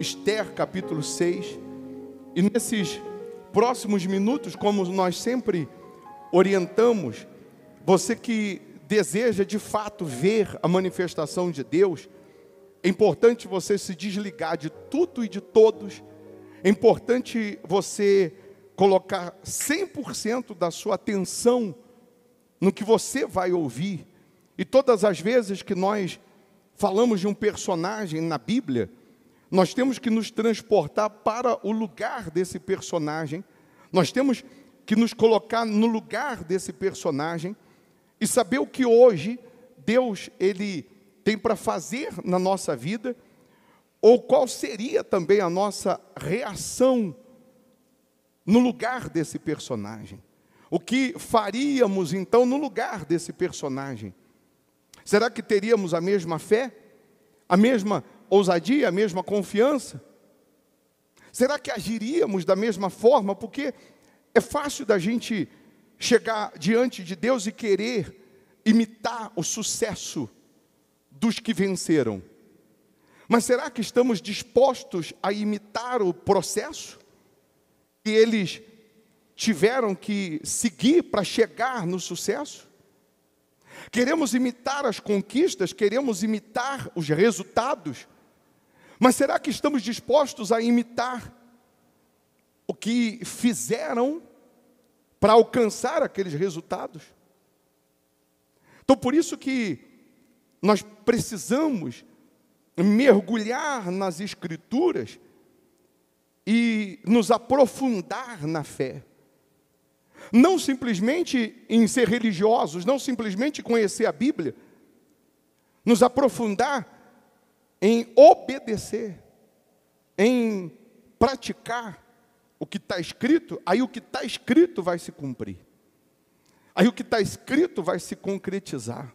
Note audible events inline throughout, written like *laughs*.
Esther capítulo 6. E nesses próximos minutos, como nós sempre orientamos, você que deseja de fato ver a manifestação de Deus, é importante você se desligar de tudo e de todos, é importante você colocar 100% da sua atenção no que você vai ouvir. E todas as vezes que nós falamos de um personagem na Bíblia, nós temos que nos transportar para o lugar desse personagem. Nós temos que nos colocar no lugar desse personagem e saber o que hoje Deus ele tem para fazer na nossa vida ou qual seria também a nossa reação no lugar desse personagem. O que faríamos então no lugar desse personagem? Será que teríamos a mesma fé? A mesma ousadia, a mesma confiança? Será que agiríamos da mesma forma? Porque é fácil da gente chegar diante de Deus e querer imitar o sucesso dos que venceram. Mas será que estamos dispostos a imitar o processo que eles tiveram que seguir para chegar no sucesso? Queremos imitar as conquistas, queremos imitar os resultados, mas será que estamos dispostos a imitar o que fizeram para alcançar aqueles resultados? Então, por isso que nós precisamos mergulhar nas Escrituras e nos aprofundar na fé. Não simplesmente em ser religiosos, não simplesmente conhecer a Bíblia, nos aprofundar em obedecer, em praticar o que está escrito, aí o que está escrito vai se cumprir. Aí o que está escrito vai se concretizar.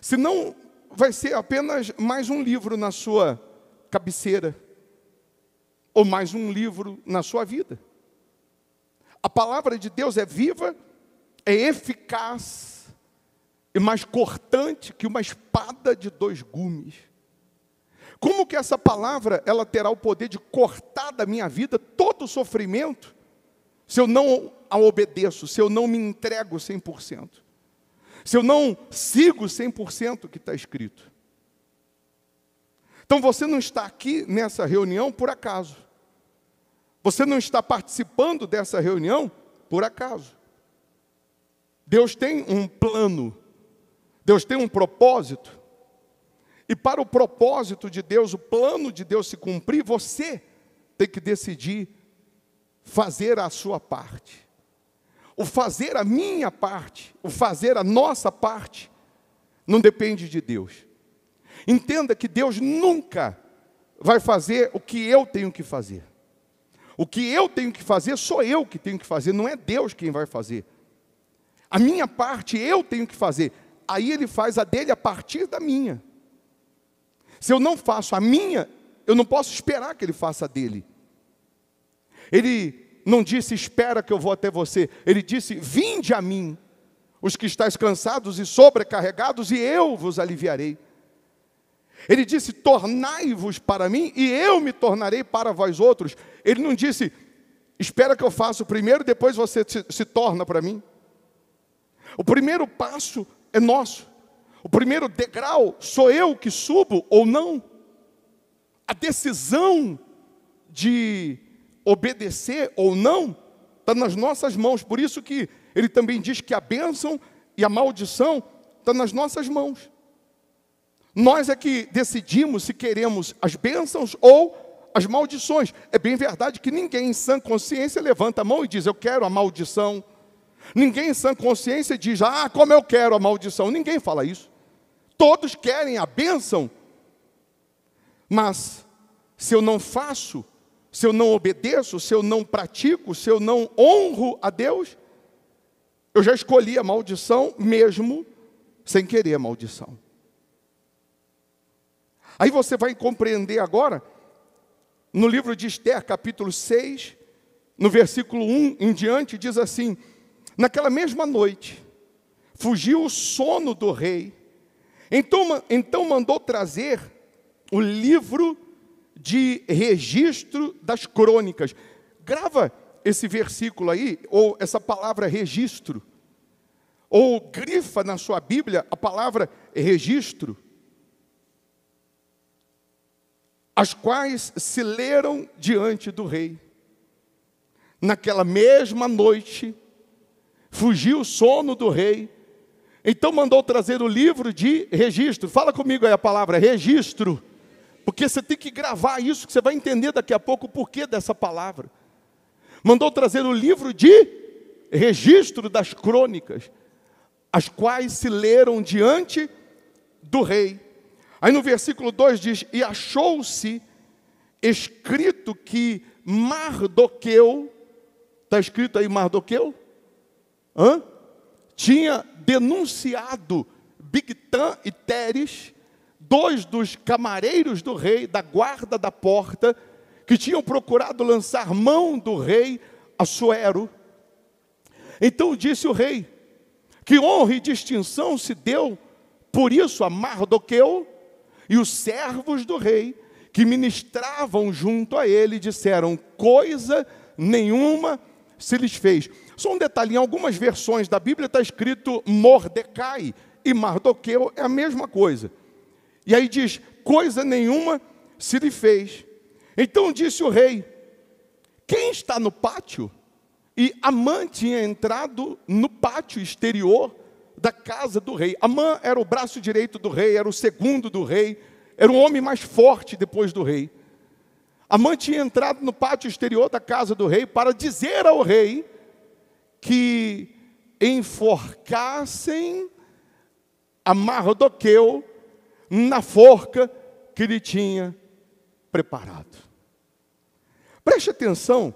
Senão, vai ser apenas mais um livro na sua cabeceira, ou mais um livro na sua vida. A palavra de Deus é viva, é eficaz e mais cortante que uma espada de dois gumes como que essa palavra ela terá o poder de cortar da minha vida todo o sofrimento se eu não a obedeço, se eu não me entrego 100%? Se eu não sigo 100% o que está escrito? Então você não está aqui nessa reunião por acaso. Você não está participando dessa reunião por acaso. Deus tem um plano, Deus tem um propósito. E para o propósito de Deus, o plano de Deus se cumprir, você tem que decidir fazer a sua parte. O fazer a minha parte, o fazer a nossa parte, não depende de Deus. Entenda que Deus nunca vai fazer o que eu tenho que fazer. O que eu tenho que fazer, sou eu que tenho que fazer, não é Deus quem vai fazer. A minha parte eu tenho que fazer. Aí ele faz a dele a partir da minha. Se eu não faço a minha, eu não posso esperar que ele faça a dele. Ele não disse: Espera que eu vou até você. Ele disse: Vinde a mim, os que estáis cansados e sobrecarregados, e eu vos aliviarei. Ele disse: Tornai-vos para mim, e eu me tornarei para vós outros. Ele não disse: Espera que eu faço primeiro, depois você se, se torna para mim. O primeiro passo é nosso. O primeiro degrau sou eu que subo ou não? A decisão de obedecer ou não está nas nossas mãos. Por isso que ele também diz que a bênção e a maldição está nas nossas mãos. Nós é que decidimos se queremos as bênçãos ou as maldições. É bem verdade que ninguém em sã consciência levanta a mão e diz: Eu quero a maldição. Ninguém em sã consciência diz: Ah, como eu quero a maldição. Ninguém fala isso. Todos querem a bênção, mas se eu não faço, se eu não obedeço, se eu não pratico, se eu não honro a Deus, eu já escolhi a maldição mesmo sem querer a maldição. Aí você vai compreender agora, no livro de Esther, capítulo 6, no versículo 1 em diante, diz assim: Naquela mesma noite, fugiu o sono do rei então, então mandou trazer o livro de registro das crônicas. Grava esse versículo aí, ou essa palavra registro. Ou grifa na sua Bíblia a palavra registro. As quais se leram diante do rei. Naquela mesma noite, fugiu o sono do rei então mandou trazer o livro de registro. Fala comigo aí a palavra registro. Porque você tem que gravar isso, que você vai entender daqui a pouco o porquê dessa palavra. Mandou trazer o livro de registro das crônicas, as quais se leram diante do rei. Aí no versículo 2 diz: E achou-se escrito que Mardoqueu, está escrito aí Mardoqueu? Hã? tinha denunciado Bigtan e Teres, dois dos camareiros do rei, da guarda da porta, que tinham procurado lançar mão do rei Assuero. Então disse o rei: Que honra e distinção se deu por isso a Mardoqueu e os servos do rei que ministravam junto a ele disseram: Coisa nenhuma se lhes fez. Só um detalhe: em algumas versões da Bíblia está escrito Mordecai e Mardoqueu é a mesma coisa. E aí diz: coisa nenhuma se lhe fez. Então disse o rei: quem está no pátio? E Amã tinha entrado no pátio exterior da casa do rei. Amã era o braço direito do rei, era o segundo do rei, era o homem mais forte depois do rei. Amã tinha entrado no pátio exterior da casa do rei para dizer ao rei que enforcassem a Mardoqueu na forca que ele tinha preparado. Preste atenção,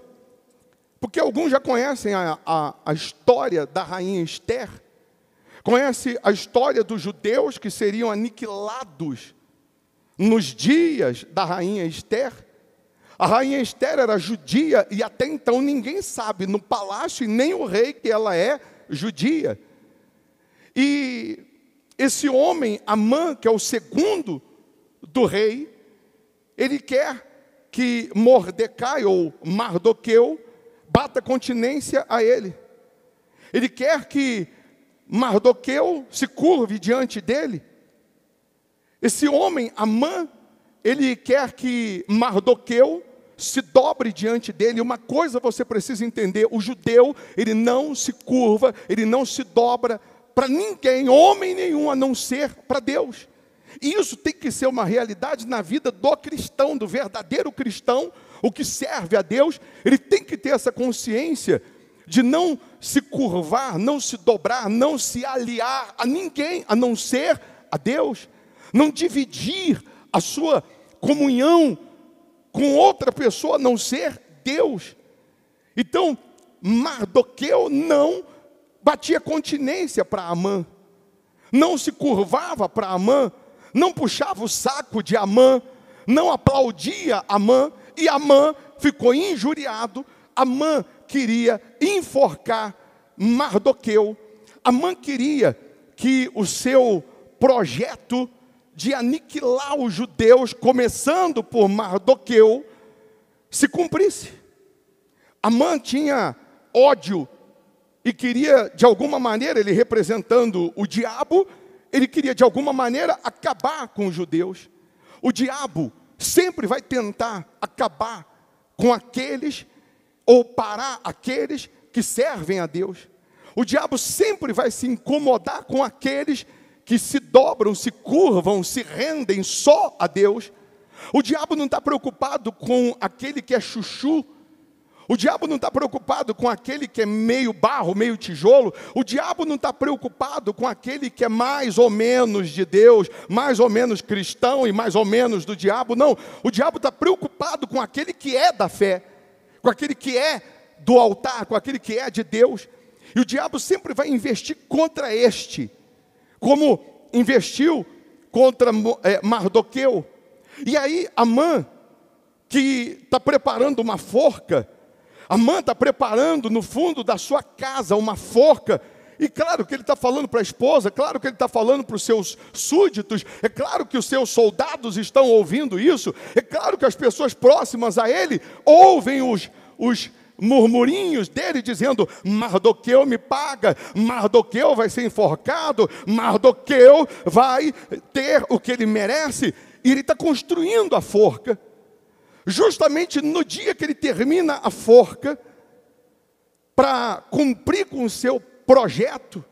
porque alguns já conhecem a, a, a história da rainha Esther, conhece a história dos judeus que seriam aniquilados nos dias da rainha Esther, a rainha Esther era judia e até então ninguém sabe no palácio e nem o rei que ela é judia. E esse homem, Amã, que é o segundo do rei, ele quer que Mordecai ou Mardoqueu bata continência a ele. Ele quer que Mardoqueu se curve diante dele. Esse homem, Amã, ele quer que Mardoqueu se dobre diante dele. Uma coisa você precisa entender: o judeu, ele não se curva, ele não se dobra para ninguém, homem nenhum, a não ser para Deus. E isso tem que ser uma realidade na vida do cristão, do verdadeiro cristão, o que serve a Deus, ele tem que ter essa consciência de não se curvar, não se dobrar, não se aliar a ninguém a não ser a Deus, não dividir a sua comunhão com outra pessoa a não ser Deus. Então, Mardoqueu não batia continência para Amã, não se curvava para Amã, não puxava o saco de Amã, não aplaudia Amã, e Amã ficou injuriado. Amã queria enforcar Mardoqueu. Amã queria que o seu projeto de aniquilar os judeus, começando por Mardoqueu, se cumprisse. Amã tinha ódio e queria, de alguma maneira, ele representando o diabo, ele queria, de alguma maneira, acabar com os judeus. O diabo sempre vai tentar acabar com aqueles ou parar aqueles que servem a Deus. O diabo sempre vai se incomodar com aqueles que que se dobram, se curvam, se rendem só a Deus. O diabo não está preocupado com aquele que é chuchu. O diabo não está preocupado com aquele que é meio barro, meio tijolo. O diabo não está preocupado com aquele que é mais ou menos de Deus, mais ou menos cristão e mais ou menos do diabo. Não. O diabo está preocupado com aquele que é da fé, com aquele que é do altar, com aquele que é de Deus. E o diabo sempre vai investir contra este como investiu contra é, Mardoqueu. E aí, Amã, que está preparando uma forca, Amã está preparando no fundo da sua casa uma forca. E claro que ele está falando para a esposa, claro que ele está falando para os seus súditos, é claro que os seus soldados estão ouvindo isso, é claro que as pessoas próximas a ele ouvem os, os murmurinhos dele dizendo: Mardoqueu me paga, Mardoqueu vai ser enforcado, Mardoqueu vai ter o que ele merece. E ele está construindo a forca. Justamente no dia que ele termina a forca, para cumprir com o seu projeto,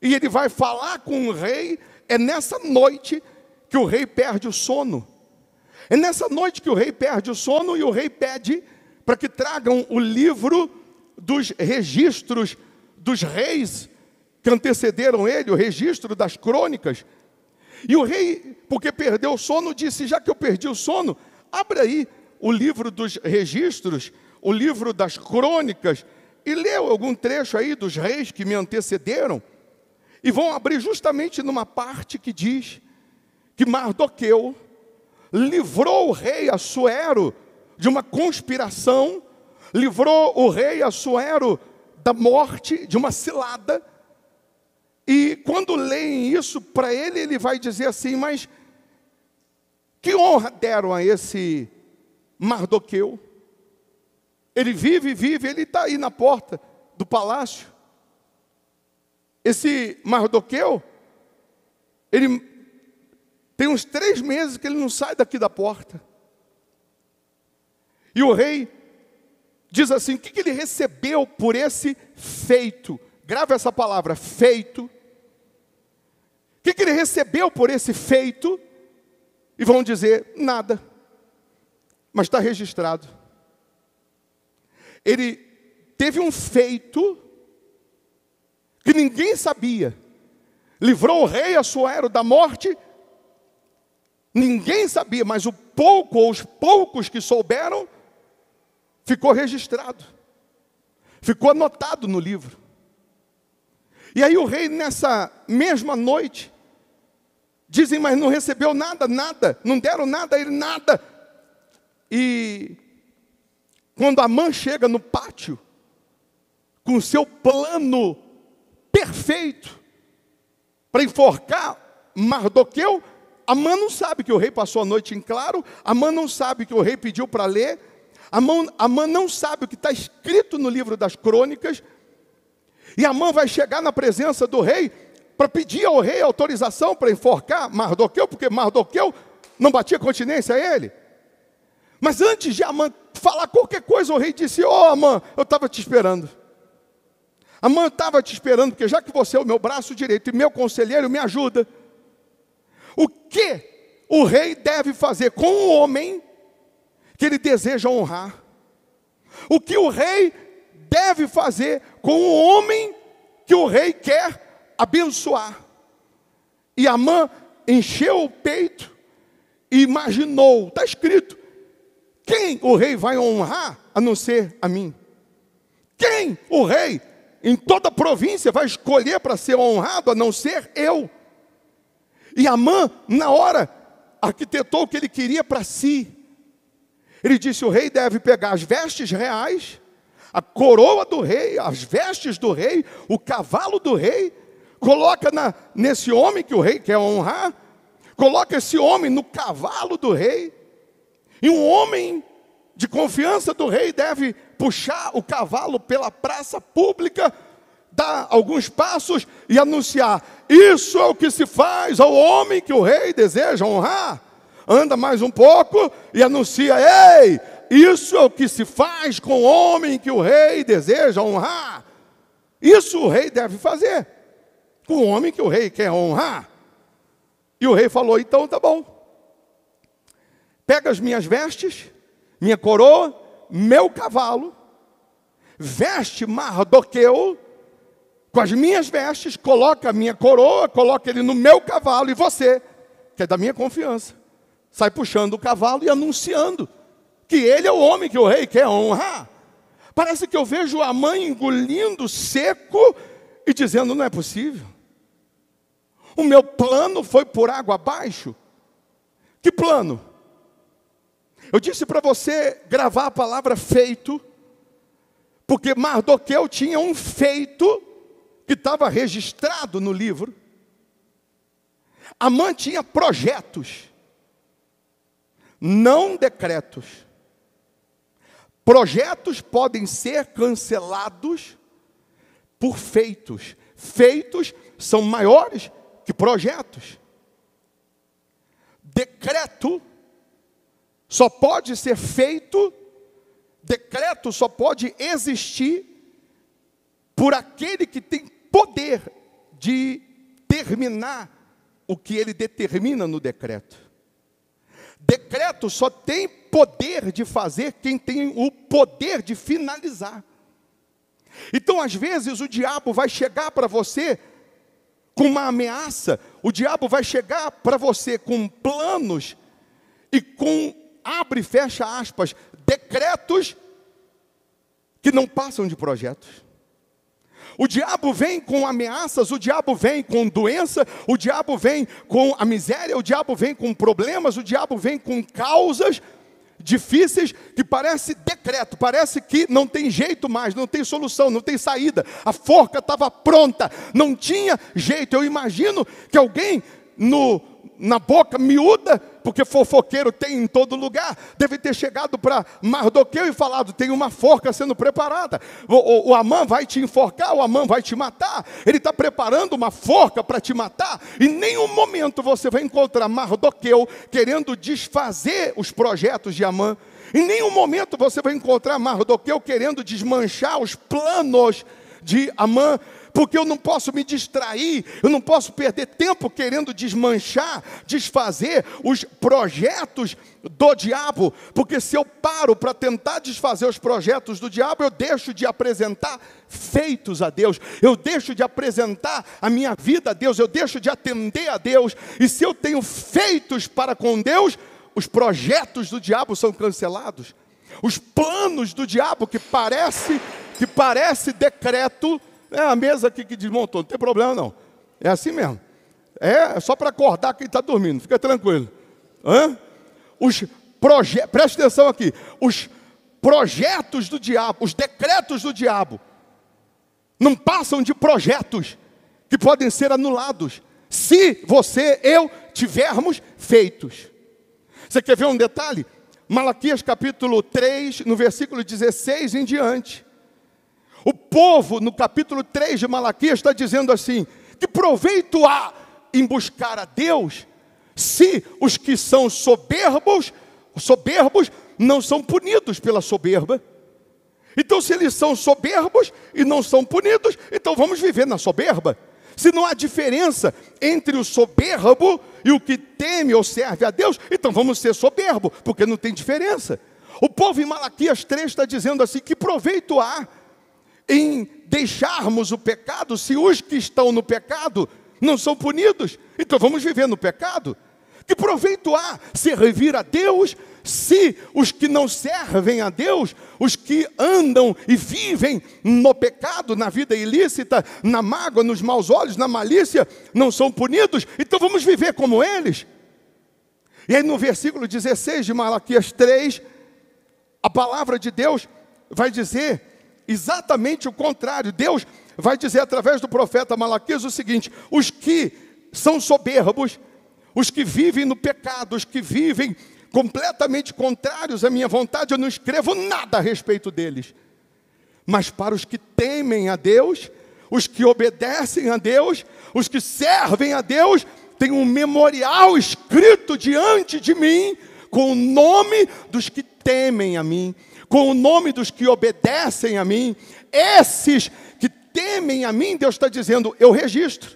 e ele vai falar com o rei, é nessa noite que o rei perde o sono. É nessa noite que o rei perde o sono e o rei pede para que tragam o livro dos registros dos reis que antecederam ele, o registro das crônicas. E o rei, porque perdeu o sono, disse: Já que eu perdi o sono, abre aí o livro dos registros, o livro das crônicas, e leu algum trecho aí dos reis que me antecederam. E vão abrir justamente numa parte que diz que Mardoqueu livrou o rei Assuero de uma conspiração, livrou o rei Assuero da morte, de uma cilada. E quando leem isso para ele, ele vai dizer assim: Mas que honra deram a esse Mardoqueu? Ele vive, vive, ele está aí na porta do palácio. Esse Mardoqueu, ele tem uns três meses que ele não sai daqui da porta. E o rei diz assim: o que, que ele recebeu por esse feito? Grava essa palavra, feito. O que, que ele recebeu por esse feito? E vão dizer: nada. Mas está registrado. Ele teve um feito que ninguém sabia. Livrou o rei Assuero da morte. Ninguém sabia, mas o pouco ou os poucos que souberam ficou registrado, ficou anotado no livro. E aí o rei, nessa mesma noite, dizem, mas não recebeu nada, nada, não deram nada a ele, nada. E quando a mãe chega no pátio, com o seu plano perfeito para enforcar Mardoqueu, a mãe não sabe que o rei passou a noite em claro, a mãe não sabe que o rei pediu para ler, Amã, Amã não sabe o que está escrito no livro das crônicas. E Amã vai chegar na presença do rei para pedir ao rei autorização para enforcar Mardoqueu, porque Mardoqueu não batia continência a ele. Mas antes de Amã falar qualquer coisa, o rei disse: Ó oh, Amã, eu estava te esperando. Amã, eu estava te esperando, porque já que você é o meu braço direito e meu conselheiro, me ajuda. O que o rei deve fazer com um homem que ele deseja honrar. O que o rei deve fazer com o homem que o rei quer abençoar. E Amã encheu o peito e imaginou, está escrito, quem o rei vai honrar a não ser a mim? Quem o rei em toda a província vai escolher para ser honrado a não ser eu? E Amã, na hora, arquitetou o que ele queria para si. Ele disse: o rei deve pegar as vestes reais, a coroa do rei, as vestes do rei, o cavalo do rei, coloca na, nesse homem que o rei quer honrar, coloca esse homem no cavalo do rei, e um homem de confiança do rei deve puxar o cavalo pela praça pública, dar alguns passos e anunciar: Isso é o que se faz ao homem que o rei deseja honrar anda mais um pouco e anuncia: ei, isso é o que se faz com o homem que o rei deseja honrar. Isso o rei deve fazer com o homem que o rei quer honrar. E o rei falou: então tá bom, pega as minhas vestes, minha coroa, meu cavalo, veste Mardoqueu com as minhas vestes, coloca a minha coroa, coloca ele no meu cavalo e você, que é da minha confiança, sai puxando o cavalo e anunciando que ele é o homem que o rei quer honrar. Parece que eu vejo a mãe engolindo seco e dizendo: não é possível. O meu plano foi por água abaixo. Que plano? Eu disse para você gravar a palavra feito, porque Mardoqueu tinha um feito que estava registrado no livro. Amã tinha projetos não decretos. Projetos podem ser cancelados por feitos. Feitos são maiores que projetos. Decreto só pode ser feito, decreto só pode existir por aquele que tem poder de terminar o que ele determina no decreto. Decreto só tem poder de fazer quem tem o poder de finalizar. Então, às vezes, o diabo vai chegar para você com uma ameaça, o diabo vai chegar para você com planos e com, abre e fecha aspas, decretos que não passam de projetos. O diabo vem com ameaças, o diabo vem com doença, o diabo vem com a miséria, o diabo vem com problemas, o diabo vem com causas difíceis que parece decreto, parece que não tem jeito mais, não tem solução, não tem saída. A forca estava pronta, não tinha jeito. Eu imagino que alguém no na boca miúda porque fofoqueiro tem em todo lugar. Deve ter chegado para Mardoqueu e falado: tem uma forca sendo preparada. O, o, o Amã vai te enforcar, o Amã vai te matar. Ele está preparando uma forca para te matar. Em nenhum momento você vai encontrar Mardoqueu querendo desfazer os projetos de Amã. Em nenhum momento você vai encontrar Mardoqueu querendo desmanchar os planos de Amã porque eu não posso me distrair, eu não posso perder tempo querendo desmanchar, desfazer os projetos do diabo, porque se eu paro para tentar desfazer os projetos do diabo, eu deixo de apresentar feitos a Deus, eu deixo de apresentar a minha vida a Deus, eu deixo de atender a Deus, e se eu tenho feitos para com Deus, os projetos do diabo são cancelados, os planos do diabo que parece que parece decreto é a mesa aqui que desmontou, não tem problema não. É assim mesmo. É, é só para acordar quem está dormindo, fica tranquilo. Hã? Os projetos, preste atenção aqui, os projetos do diabo, os decretos do diabo, não passam de projetos que podem ser anulados se você, eu, tivermos feitos. Você quer ver um detalhe? Malaquias capítulo 3, no versículo 16 em diante. O povo, no capítulo 3 de Malaquias, está dizendo assim: que proveito há em buscar a Deus, se os que são soberbos, soberbos não são punidos pela soberba. Então, se eles são soberbos e não são punidos, então vamos viver na soberba. Se não há diferença entre o soberbo e o que teme ou serve a Deus, então vamos ser soberbo, porque não tem diferença. O povo em Malaquias 3 está dizendo assim: que proveito há em deixarmos o pecado se os que estão no pecado não são punidos? Então vamos viver no pecado? Que proveito há servir a Deus se os que não servem a Deus, os que andam e vivem no pecado, na vida ilícita, na mágoa, nos maus olhos, na malícia, não são punidos, então vamos viver como eles. E aí no versículo 16 de Malaquias 3, a palavra de Deus vai dizer exatamente o contrário. Deus vai dizer através do profeta Malaquias o seguinte: os que são soberbos, os que vivem no pecado, os que vivem completamente contrários à minha vontade, eu não escrevo nada a respeito deles. Mas para os que temem a Deus, os que obedecem a Deus, os que servem a Deus, tem um memorial escrito diante de mim com o nome dos que temem a mim com o nome dos que obedecem a mim, esses que temem a mim, Deus está dizendo: eu registro,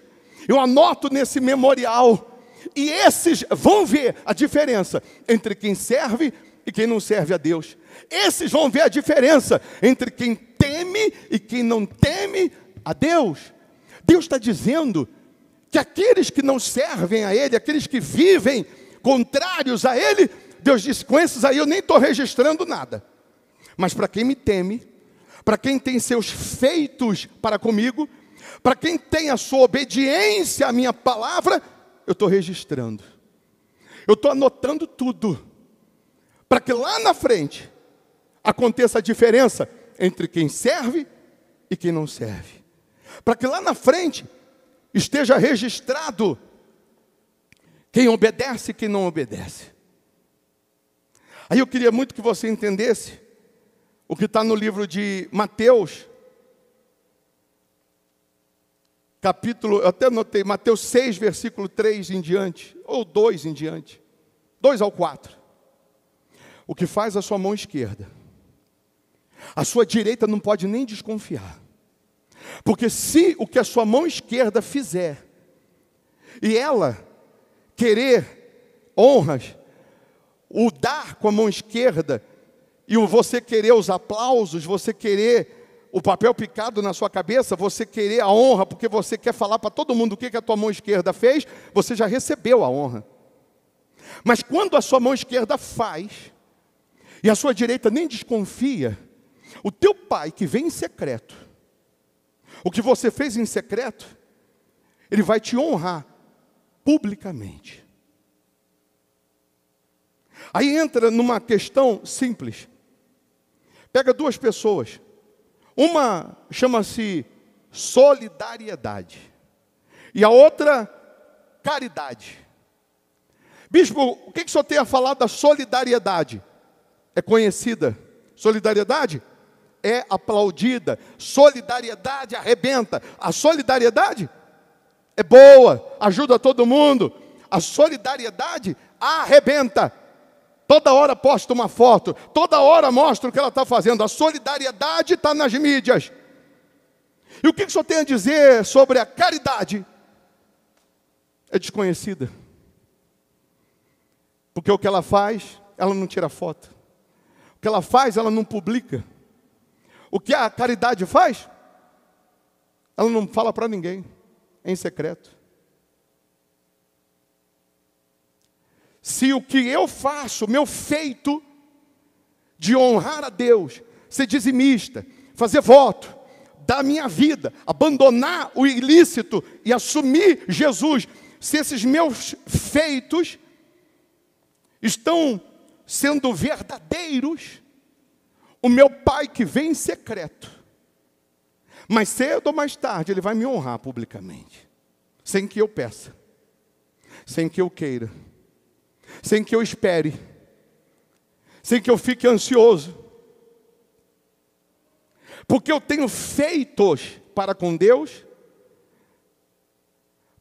eu anoto nesse memorial. E esses vão ver a diferença entre quem serve e quem não serve a Deus. Esses vão ver a diferença entre quem teme e quem não teme a Deus. Deus está dizendo que aqueles que não servem a Ele, aqueles que vivem contrários a Ele, Deus diz: com esses aí eu nem estou registrando nada. Mas para quem me teme, para quem tem seus feitos para comigo, para quem tem a sua obediência à minha palavra, eu estou registrando. Eu estou anotando tudo. Para que lá na frente aconteça a diferença entre quem serve e quem não serve. Para que lá na frente esteja registrado quem obedece e quem não obedece. Aí eu queria muito que você entendesse o que está no livro de Mateus, capítulo, eu até notei, Mateus 6, versículo 3 em diante, ou 2 em diante, 2 ao 4. O que faz a sua mão esquerda, a sua direita não pode nem desconfiar, porque se o que a sua mão esquerda fizer, e ela querer honras, o dar com a mão esquerda, e você querer os aplausos, você querer o papel picado na sua cabeça, você querer a honra, porque você quer falar para todo mundo o que, que a tua mão esquerda fez, você já recebeu a honra. Mas quando a sua mão esquerda faz, e a sua direita nem desconfia, o teu pai que vem em secreto, o que você fez em secreto, ele vai te honrar publicamente. Aí entra numa questão simples. Pega duas pessoas. Uma chama-se solidariedade. E a outra, caridade. Bispo, o que, que o senhor tem a falar da solidariedade? É conhecida. Solidariedade é aplaudida. Solidariedade arrebenta. A solidariedade é boa, ajuda todo mundo. A solidariedade arrebenta. Toda hora posta uma foto, toda hora mostra o que ela está fazendo. A solidariedade está nas mídias. E o que, o senhor tem a dizer sobre a caridade? É desconhecida. Porque o que ela faz, ela não tira foto. O que ela faz, ela não publica. O que a caridade faz, ela não fala para ninguém, é em secreto. se o que eu faço, meu feito de honrar a Deus, ser dizimista, fazer voto, dar minha vida, abandonar o ilícito e assumir Jesus, se esses meus feitos estão sendo verdadeiros, o meu pai que vem em secreto, mais cedo ou mais tarde, ele vai me honrar publicamente, sem que eu peça, sem que eu queira sem que eu espere, sem que eu fique ansioso. Porque eu tenho feitos para com Deus,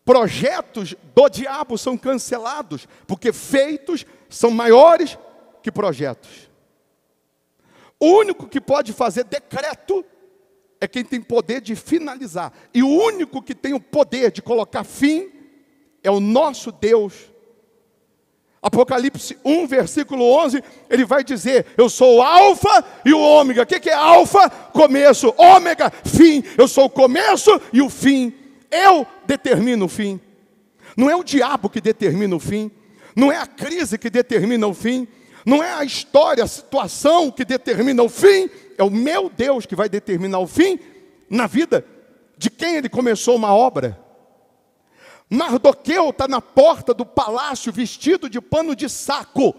projetos do diabo são cancelados, porque feitos são maiores que projetos. O único que pode fazer decreto é quem tem poder de finalizar. E o único que tem o poder de colocar fim é o nosso Deus Apocalipse 1, versículo 11, ele vai dizer: Eu sou o Alfa e o Ômega. O que é Alfa? Começo. Ômega, fim. Eu sou o começo e o fim. Eu determino o fim. Não é o diabo que determina o fim. Não é a crise que determina o fim. Não é a história, a situação que determina o fim. É o meu Deus que vai determinar o fim na vida de quem ele começou uma obra. Mardoqueu está na porta do palácio vestido de pano de saco,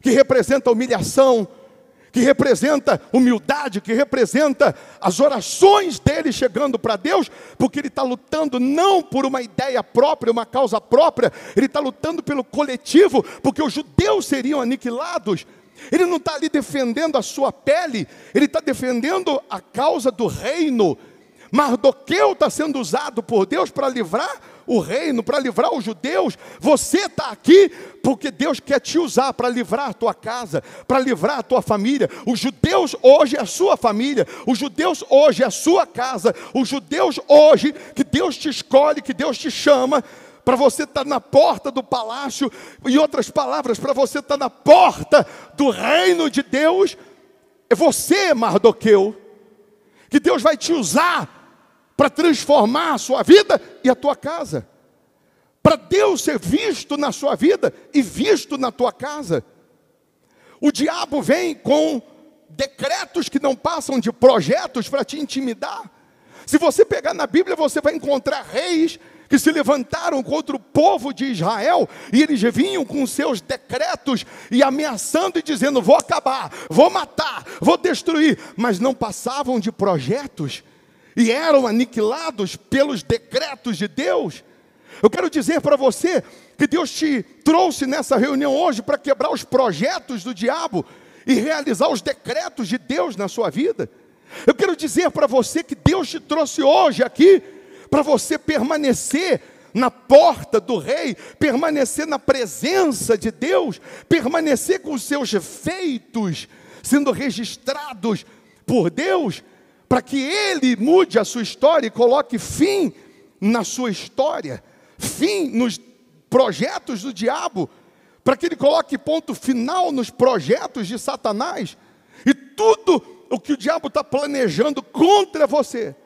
que representa humilhação, que representa humildade, que representa as orações dele chegando para Deus, porque ele está lutando não por uma ideia própria, uma causa própria, ele está lutando pelo coletivo, porque os judeus seriam aniquilados. Ele não está ali defendendo a sua pele, ele está defendendo a causa do reino. Mardoqueu está sendo usado por Deus para livrar o reino, para livrar os judeus. Você está aqui porque Deus quer te usar para livrar a tua casa, para livrar a tua família. Os judeus hoje é a sua família, os judeus hoje é a sua casa, os judeus hoje que Deus te escolhe, que Deus te chama para você estar tá na porta do palácio, em outras palavras, para você estar tá na porta do reino de Deus, é você, Mardoqueu, que Deus vai te usar para transformar a sua vida e a tua casa. Para Deus ser visto na sua vida e visto na tua casa. O diabo vem com decretos que não passam de projetos para te intimidar. Se você pegar na Bíblia, você vai encontrar reis que se levantaram contra o povo de Israel, e eles vinham com seus decretos e ameaçando e dizendo: vou acabar, vou matar, vou destruir, mas não passavam de projetos e eram aniquilados pelos decretos de Deus. Eu quero dizer para você que Deus te trouxe nessa reunião hoje para quebrar os projetos do diabo e realizar os decretos de Deus na sua vida. Eu quero dizer para você que Deus te trouxe hoje aqui para você permanecer na porta do rei, permanecer na presença de Deus, permanecer com os seus feitos sendo registrados por Deus para que ele mude a sua história e coloque fim na sua história, fim nos projetos do diabo, para que ele coloque ponto final nos projetos de Satanás e tudo o que o diabo está planejando contra você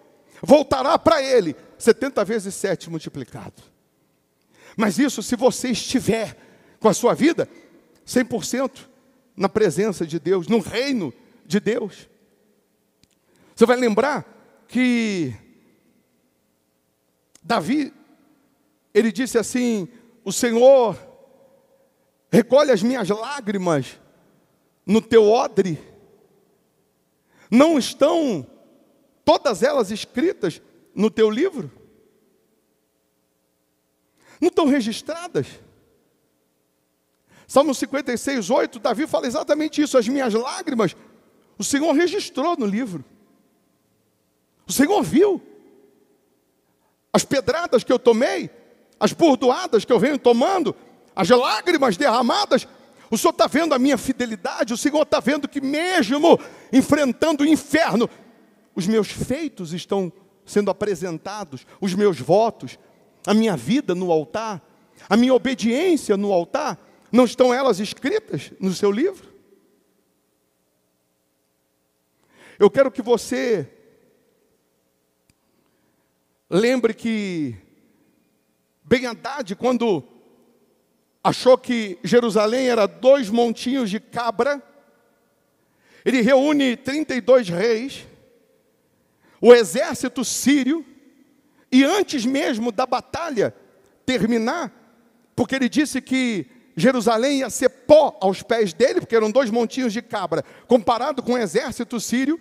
voltará para ele 70 vezes 7 multiplicado. Mas isso se você estiver com a sua vida 100% na presença de Deus, no reino de Deus. Você vai lembrar que Davi, ele disse assim: O Senhor recolhe as minhas lágrimas no teu odre. Não estão todas elas escritas no teu livro? Não estão registradas? Salmo 56, 8, Davi fala exatamente isso: as minhas lágrimas, o Senhor registrou no livro. O Senhor viu as pedradas que eu tomei, as burdoadas que eu venho tomando, as lágrimas derramadas. O Senhor está vendo a minha fidelidade, o Senhor está vendo que, mesmo enfrentando o inferno, os meus feitos estão sendo apresentados, os meus votos, a minha vida no altar, a minha obediência no altar, não estão elas escritas no seu livro? Eu quero que você Lembre que Ben Haddad, quando achou que Jerusalém era dois montinhos de cabra, ele reúne 32 reis, o exército sírio, e antes mesmo da batalha terminar, porque ele disse que Jerusalém ia ser pó aos pés dele, porque eram dois montinhos de cabra, comparado com o exército sírio,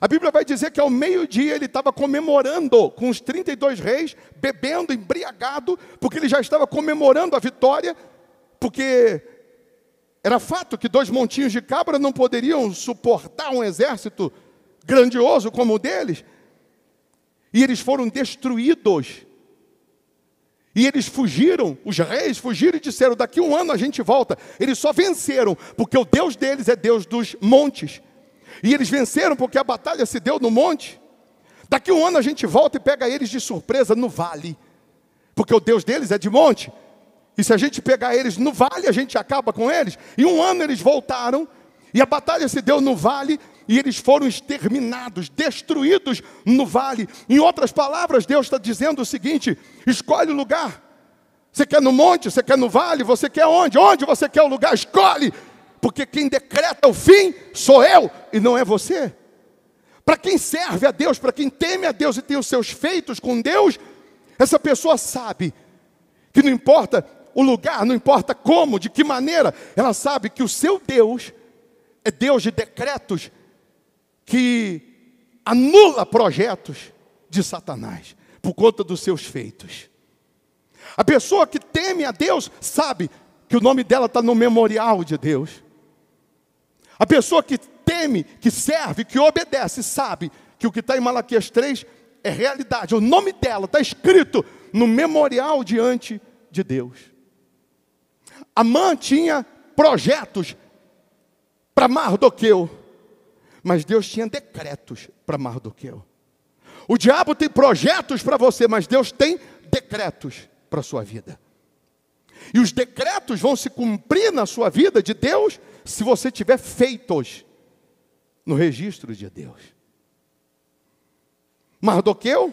a Bíblia vai dizer que ao meio-dia ele estava comemorando com os 32 reis, bebendo, embriagado, porque ele já estava comemorando a vitória, porque era fato que dois montinhos de cabra não poderiam suportar um exército grandioso como o deles, e eles foram destruídos. E eles fugiram, os reis fugiram e disseram: daqui um ano a gente volta. Eles só venceram, porque o Deus deles é Deus dos montes. E eles venceram porque a batalha se deu no monte. Daqui um ano a gente volta e pega eles de surpresa no vale, porque o Deus deles é de monte. E se a gente pegar eles no vale, a gente acaba com eles. E um ano eles voltaram, e a batalha se deu no vale, e eles foram exterminados, destruídos no vale. Em outras palavras, Deus está dizendo o seguinte: escolhe o lugar. Você quer no monte, você quer no vale, você quer onde? Onde você quer o lugar? Escolhe porque quem decreta o fim sou eu e não é você. Para quem serve a Deus, para quem teme a Deus e tem os seus feitos com Deus, essa pessoa sabe que não importa o lugar, não importa como, de que maneira, ela sabe que o seu Deus é Deus de decretos que anula projetos de Satanás por conta dos seus feitos. A pessoa que teme a Deus sabe que o nome dela está no memorial de Deus. A pessoa que teme, que serve, que obedece, sabe que o que está em Malaquias 3 é realidade. O nome dela está escrito no memorial diante de Deus. Amã tinha projetos para Mardoqueu, mas Deus tinha decretos para Mardoqueu. O diabo tem projetos para você, mas Deus tem decretos para a sua vida. E os decretos vão se cumprir na sua vida de Deus se você tiver feitos no registro de Deus. Mardoqueu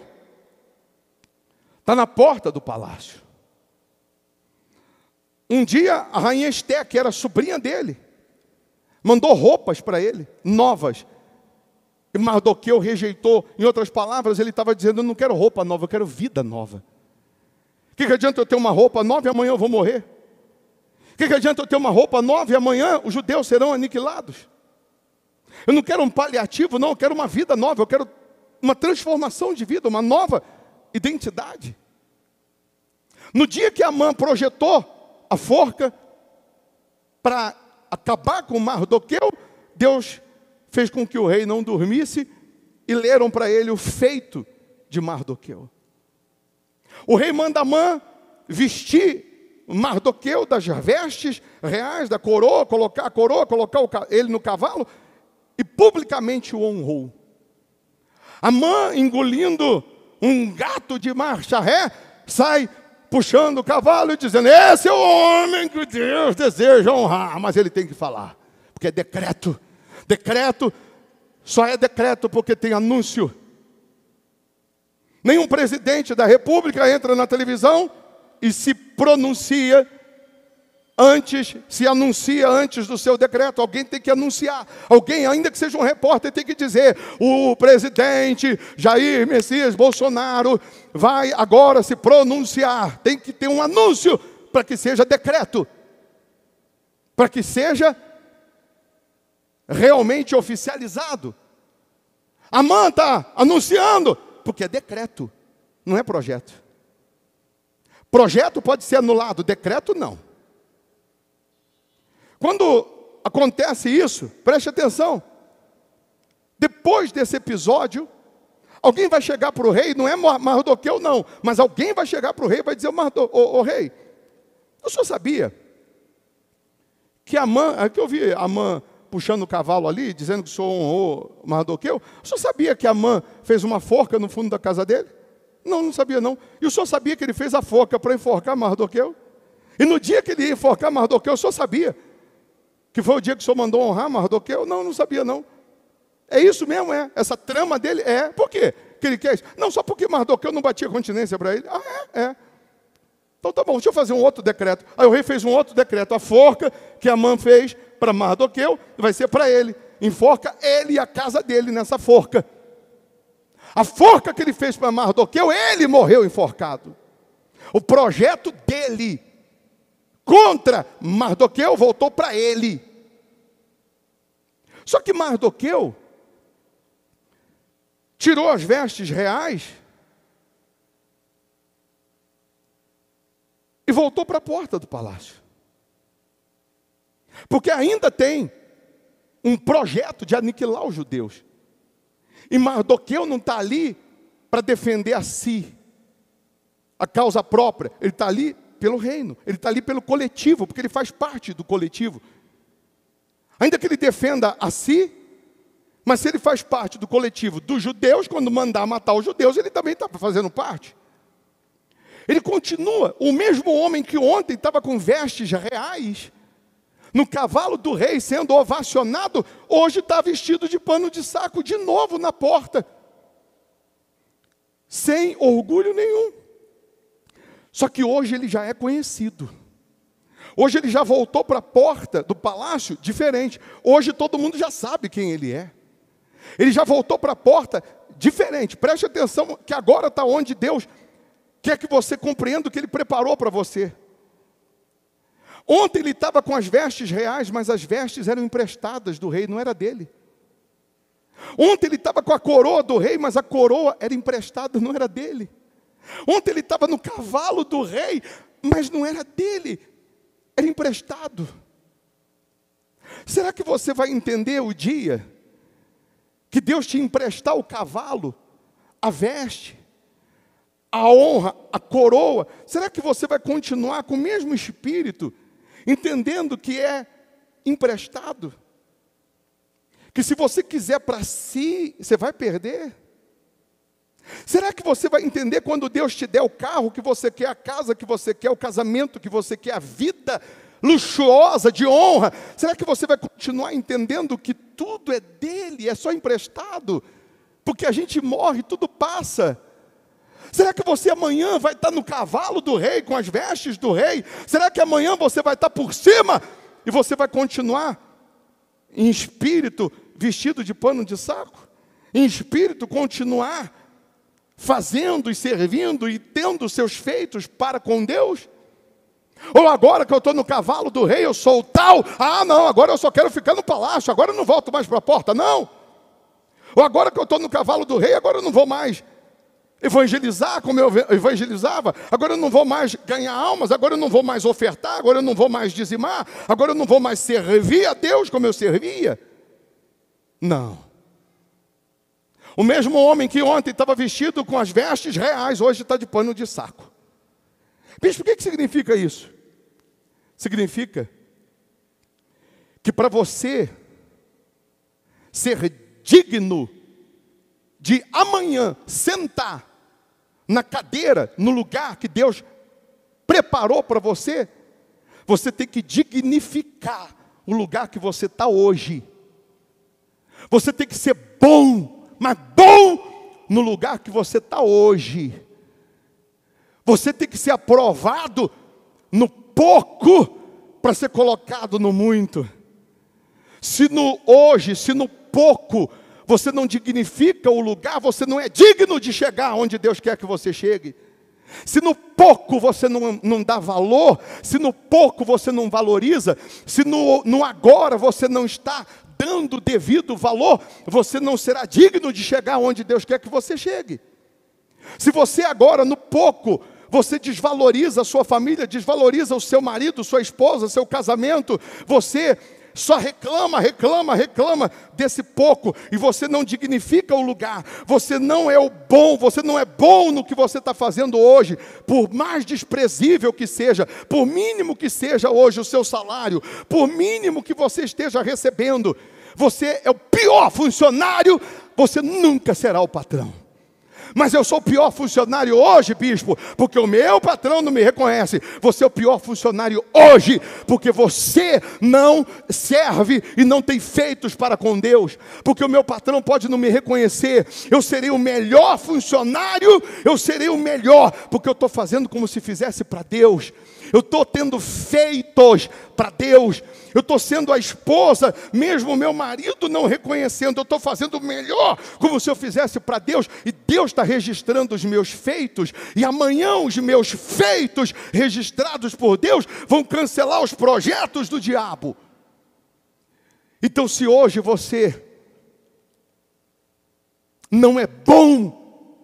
está na porta do palácio. Um dia a rainha Esté, que era sobrinha dele, mandou roupas para ele, novas. E Mardoqueu rejeitou. Em outras palavras, ele estava dizendo: Eu não quero roupa nova, eu quero vida nova. O que, que adianta eu ter uma roupa nova e amanhã eu vou morrer? O que, que adianta eu ter uma roupa nova e amanhã os judeus serão aniquilados? Eu não quero um paliativo, não, eu quero uma vida nova, eu quero uma transformação de vida, uma nova identidade. No dia que Amã projetou a forca para acabar com Mardoqueu, Deus fez com que o rei não dormisse e leram para ele o feito de Mardoqueu. O rei manda Amã vestir Mardoqueu das vestes reais, da coroa, colocar a coroa, colocar ele no cavalo e publicamente o honrou. Amã, engolindo um gato de marcha ré, sai puxando o cavalo e dizendo: Esse é o homem que Deus deseja honrar. Mas ele tem que falar, porque é decreto. Decreto só é decreto porque tem anúncio. Nenhum presidente da república entra na televisão e se pronuncia antes, se anuncia antes do seu decreto. Alguém tem que anunciar. Alguém, ainda que seja um repórter, tem que dizer: o presidente Jair Messias Bolsonaro vai agora se pronunciar. Tem que ter um anúncio para que seja decreto, para que seja realmente oficializado. Amanta anunciando, porque é decreto, não é projeto. Projeto pode ser anulado, decreto não. Quando acontece isso, preste atenção. Depois desse episódio, alguém vai chegar para o rei, não é Mardoqueu, não, mas alguém vai chegar para o rei e vai dizer: o, rei, o senhor sabia que a mãe, é que eu vi a mãe puxando o cavalo ali, dizendo que o senhor honrou Mardoqueu, o senhor sabia que a mãe fez uma forca no fundo da casa dele? Não, não sabia não. E o senhor sabia que ele fez a forca para enforcar Mardoqueu? E no dia que ele ia enforcar Mardoqueu, o senhor sabia? Que foi o dia que o senhor mandou honrar Mardoqueu? Não, não sabia não. É isso mesmo, é. Essa trama dele é. Por quê? Que ele quer isso? Não, só porque Mardoqueu não batia continência para ele. Ah, é, é. Então tá bom, deixa eu fazer um outro decreto. Aí o rei fez um outro decreto. A forca que Amã fez para Mardoqueu vai ser para ele. Enforca ele e a casa dele nessa forca. A forca que ele fez para Mardoqueu, ele morreu enforcado. O projeto dele contra Mardoqueu voltou para ele. Só que Mardoqueu tirou as vestes reais e voltou para a porta do palácio. Porque ainda tem um projeto de aniquilar os judeus. E Mardoqueu não está ali para defender a si, a causa própria. Ele está ali pelo reino, ele está ali pelo coletivo, porque ele faz parte do coletivo. Ainda que ele defenda a si, mas se ele faz parte do coletivo dos judeus, quando mandar matar os judeus, ele também está fazendo parte. Ele continua, o mesmo homem que ontem estava com vestes reais, no cavalo do rei sendo ovacionado, hoje está vestido de pano de saco de novo na porta, sem orgulho nenhum. Só que hoje ele já é conhecido. Hoje ele já voltou para a porta do palácio diferente. Hoje todo mundo já sabe quem ele é. Ele já voltou para a porta diferente. Preste atenção que agora está onde Deus quer que você compreenda o que ele preparou para você. Ontem ele estava com as vestes reais, mas as vestes eram emprestadas do rei, não era dele. Ontem ele estava com a coroa do rei, mas a coroa era emprestada, não era dele. Ontem ele estava no cavalo do rei, mas não era dele, era emprestado. Será que você vai entender o dia que Deus te emprestar o cavalo, a veste, a honra, a coroa? Será que você vai continuar com o mesmo espírito entendendo que é emprestado, que se você quiser para si, você vai perder. Será que você vai entender quando Deus te der o carro que você quer, a casa que você quer, o casamento que você quer, a vida luxuosa, de honra? Será que você vai continuar entendendo que tudo é dele, é só emprestado? Porque a gente morre, tudo passa. Será que você amanhã vai estar tá no cavalo do rei, com as vestes do rei? Será que amanhã você vai estar tá por cima e você vai continuar em espírito vestido de pano de saco? Em espírito continuar fazendo e servindo e tendo seus feitos para com Deus? Ou agora que eu estou no cavalo do rei, eu sou o tal, ah não, agora eu só quero ficar no palácio, agora eu não volto mais para a porta, não. Ou agora que eu estou no cavalo do rei, agora eu não vou mais evangelizar como eu evangelizava, agora eu não vou mais ganhar almas, agora eu não vou mais ofertar, agora eu não vou mais dizimar, agora eu não vou mais servir a Deus como eu servia. Não. O mesmo homem que ontem estava vestido com as vestes reais, hoje está de pano de saco. Bispo, o que, que significa isso? Significa que para você ser digno de amanhã sentar na cadeira, no lugar que Deus preparou para você, você tem que dignificar o lugar que você está hoje. Você tem que ser bom, mas bom no lugar que você está hoje. Você tem que ser aprovado no pouco para ser colocado no muito. Se no hoje, se no pouco, você não dignifica o lugar, você não é digno de chegar onde Deus quer que você chegue. Se no pouco você não, não dá valor, se no pouco você não valoriza, se no, no agora você não está dando devido valor, você não será digno de chegar onde Deus quer que você chegue. Se você agora, no pouco, você desvaloriza a sua família, desvaloriza o seu marido, sua esposa, seu casamento, você só reclama, reclama, reclama desse pouco, e você não dignifica o lugar, você não é o bom, você não é bom no que você está fazendo hoje, por mais desprezível que seja, por mínimo que seja hoje o seu salário, por mínimo que você esteja recebendo, você é o pior funcionário, você nunca será o patrão. Mas eu sou o pior funcionário hoje, bispo, porque o meu patrão não me reconhece. Você é o pior funcionário hoje, porque você não serve e não tem feitos para com Deus. Porque o meu patrão pode não me reconhecer. Eu serei o melhor funcionário, eu serei o melhor, porque eu estou fazendo como se fizesse para Deus eu estou tendo feitos para Deus, eu estou sendo a esposa, mesmo meu marido não reconhecendo, eu estou fazendo melhor como se eu fizesse para Deus, e Deus está registrando os meus feitos, e amanhã os meus feitos registrados por Deus vão cancelar os projetos do diabo. Então, se hoje você não é bom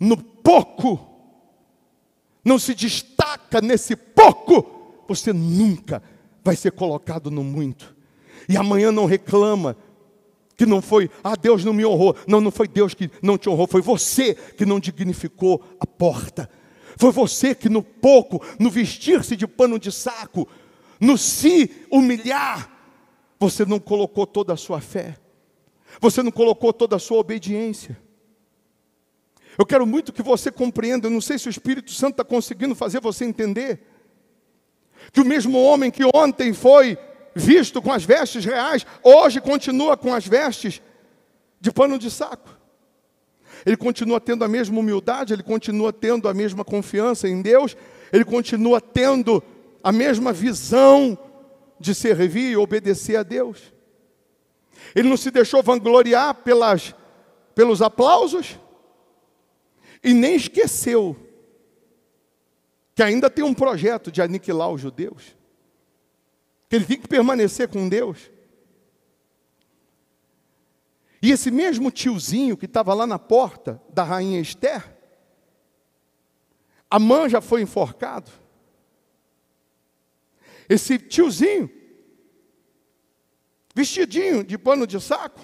no pouco, não se destaca, fraca nesse pouco, você nunca vai ser colocado no muito. E amanhã não reclama que não foi, ah, Deus não me honrou. Não, não foi Deus que não te honrou, foi você que não dignificou a porta. Foi você que no pouco, no vestir-se de pano de saco, no se humilhar, você não colocou toda a sua fé. Você não colocou toda a sua obediência. Eu quero muito que você compreenda, eu não sei se o Espírito Santo está conseguindo fazer você entender, que o mesmo homem que ontem foi visto com as vestes reais, hoje continua com as vestes de pano de saco. Ele continua tendo a mesma humildade, ele continua tendo a mesma confiança em Deus, ele continua tendo a mesma visão de servir e obedecer a Deus. Ele não se deixou vangloriar pelas, pelos aplausos, e nem esqueceu que ainda tem um projeto de aniquilar os judeus, que ele tem que permanecer com Deus. E esse mesmo tiozinho que estava lá na porta da rainha Esther, a mãe já foi enforcado. Esse tiozinho, vestidinho de pano de saco,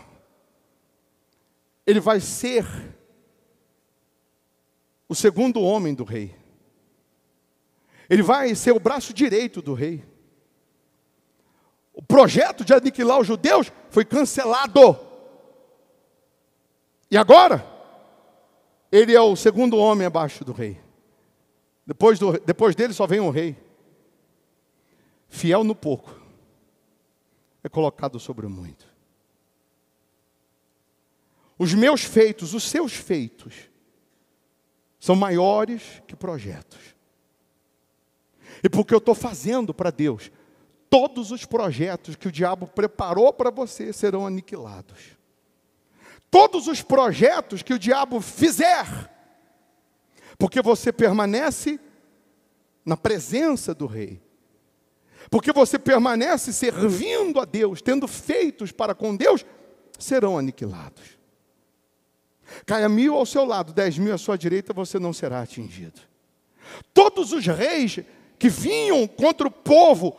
ele vai ser o segundo homem do rei. Ele vai ser o braço direito do rei. O projeto de aniquilar os judeus foi cancelado. E agora, ele é o segundo homem abaixo do rei. Depois, do, depois dele só vem um rei. Fiel no pouco, é colocado sobre o muito. Os meus feitos, os seus feitos, são maiores que projetos. E porque eu estou fazendo para Deus, todos os projetos que o diabo preparou para você serão aniquilados. Todos os projetos que o diabo fizer, porque você permanece na presença do Rei, porque você permanece servindo a Deus, tendo feitos para com Deus, serão aniquilados. Caia mil ao seu lado, dez mil à sua direita, você não será atingido. Todos os reis que vinham contra o povo,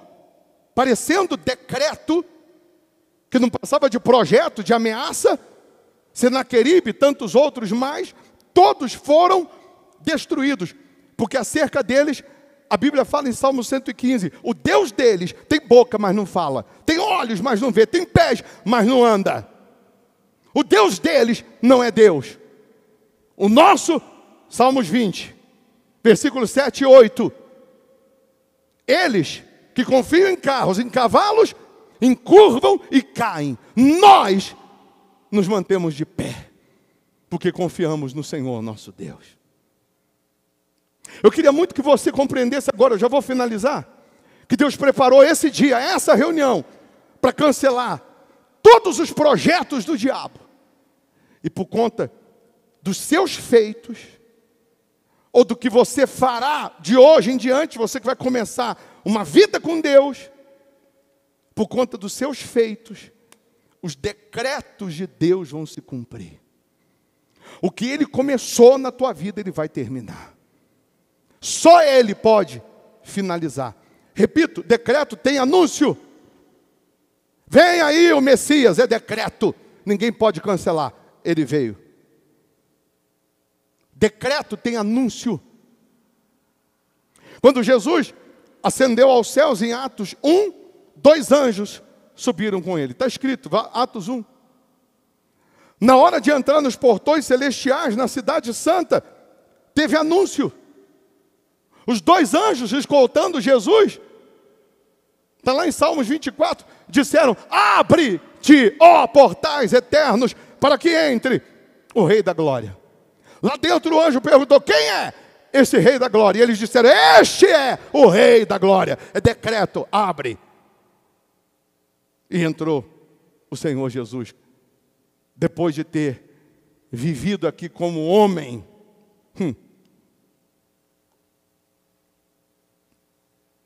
parecendo decreto, que não passava de projeto, de ameaça, Senaqueribe e tantos outros mais, todos foram destruídos, porque acerca deles, a Bíblia fala em Salmo 115: o Deus deles tem boca, mas não fala, tem olhos, mas não vê, tem pés, mas não anda. O Deus deles não é Deus. O nosso, Salmos 20, versículos 7 e 8. Eles que confiam em carros, em cavalos, encurvam e caem. Nós nos mantemos de pé, porque confiamos no Senhor nosso Deus. Eu queria muito que você compreendesse agora, eu já vou finalizar, que Deus preparou esse dia, essa reunião, para cancelar todos os projetos do diabo e por conta dos seus feitos, ou do que você fará de hoje em diante, você que vai começar uma vida com Deus, por conta dos seus feitos, os decretos de Deus vão se cumprir. O que ele começou na tua vida, ele vai terminar. Só ele pode finalizar. Repito, decreto tem anúncio. Vem aí o Messias, é decreto. Ninguém pode cancelar ele veio. Decreto tem anúncio. Quando Jesus ascendeu aos céus em Atos 1, dois anjos subiram com ele. Está escrito, Atos 1. Na hora de entrar nos portões celestiais na Cidade Santa, teve anúncio. Os dois anjos escoltando Jesus, está lá em Salmos 24, disseram: Abre-te, ó portais eternos, para que entre o Rei da Glória. Lá dentro o anjo perguntou: Quem é esse Rei da Glória? E eles disseram: Este é o Rei da Glória. É decreto, abre. E entrou o Senhor Jesus, depois de ter vivido aqui como homem. Hum.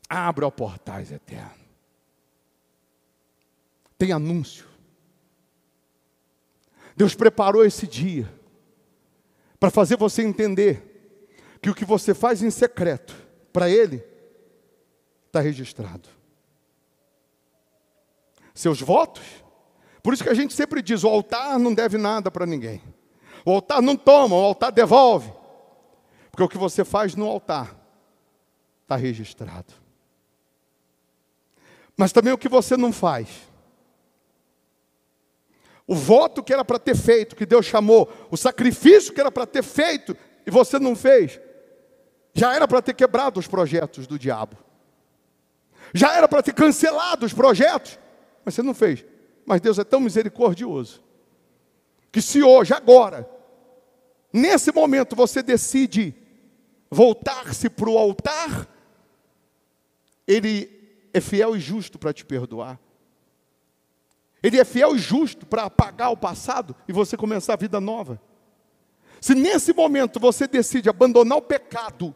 Abra portais eterno. Tem anúncio. Deus preparou esse dia para fazer você entender que o que você faz em secreto, para Ele, está registrado. Seus votos, por isso que a gente sempre diz: o altar não deve nada para ninguém, o altar não toma, o altar devolve, porque o que você faz no altar está registrado. Mas também o que você não faz o voto que era para ter feito, que Deus chamou, o sacrifício que era para ter feito e você não fez, já era para ter quebrado os projetos do diabo, já era para ter cancelado os projetos, mas você não fez. Mas Deus é tão misericordioso que se hoje, agora, nesse momento você decide voltar-se para o altar, Ele é fiel e justo para te perdoar. Ele é fiel e justo para apagar o passado e você começar a vida nova. Se nesse momento você decide abandonar o pecado,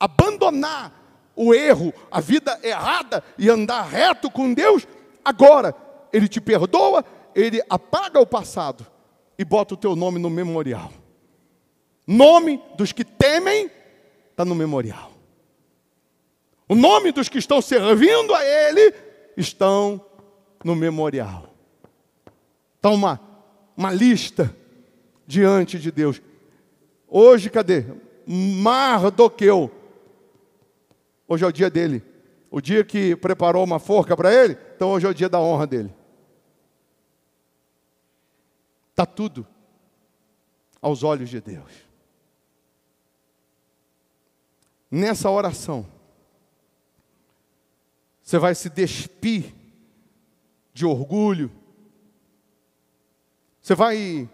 abandonar o erro, a vida errada e andar reto com Deus, agora ele te perdoa, ele apaga o passado e bota o teu nome no memorial. Nome dos que temem está no memorial. O nome dos que estão servindo a ele estão no memorial. Está uma, uma lista diante de Deus. Hoje, cadê? Mardoqueu. Hoje é o dia dele. O dia que preparou uma forca para ele, então hoje é o dia da honra dele. Está tudo aos olhos de Deus. Nessa oração, você vai se despir de orgulho. Você vai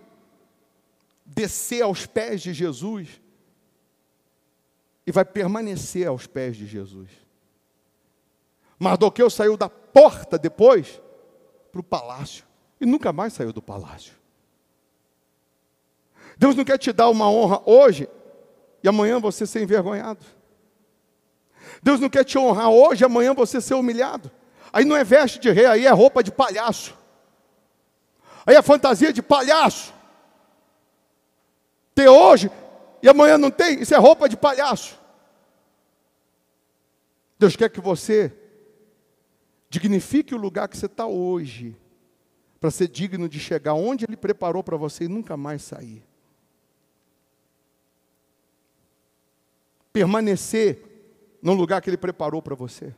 descer aos pés de Jesus e vai permanecer aos pés de Jesus. Mardoqueu saiu da porta depois para o palácio e nunca mais saiu do palácio. Deus não quer te dar uma honra hoje e amanhã você ser envergonhado. Deus não quer te honrar hoje e amanhã você ser humilhado. Aí não é veste de rei, aí é roupa de palhaço. Aí é fantasia de palhaço. Tem hoje e amanhã não tem, isso é roupa de palhaço. Deus quer que você dignifique o lugar que você está hoje, para ser digno de chegar onde Ele preparou para você e nunca mais sair. Permanecer no lugar que Ele preparou para você.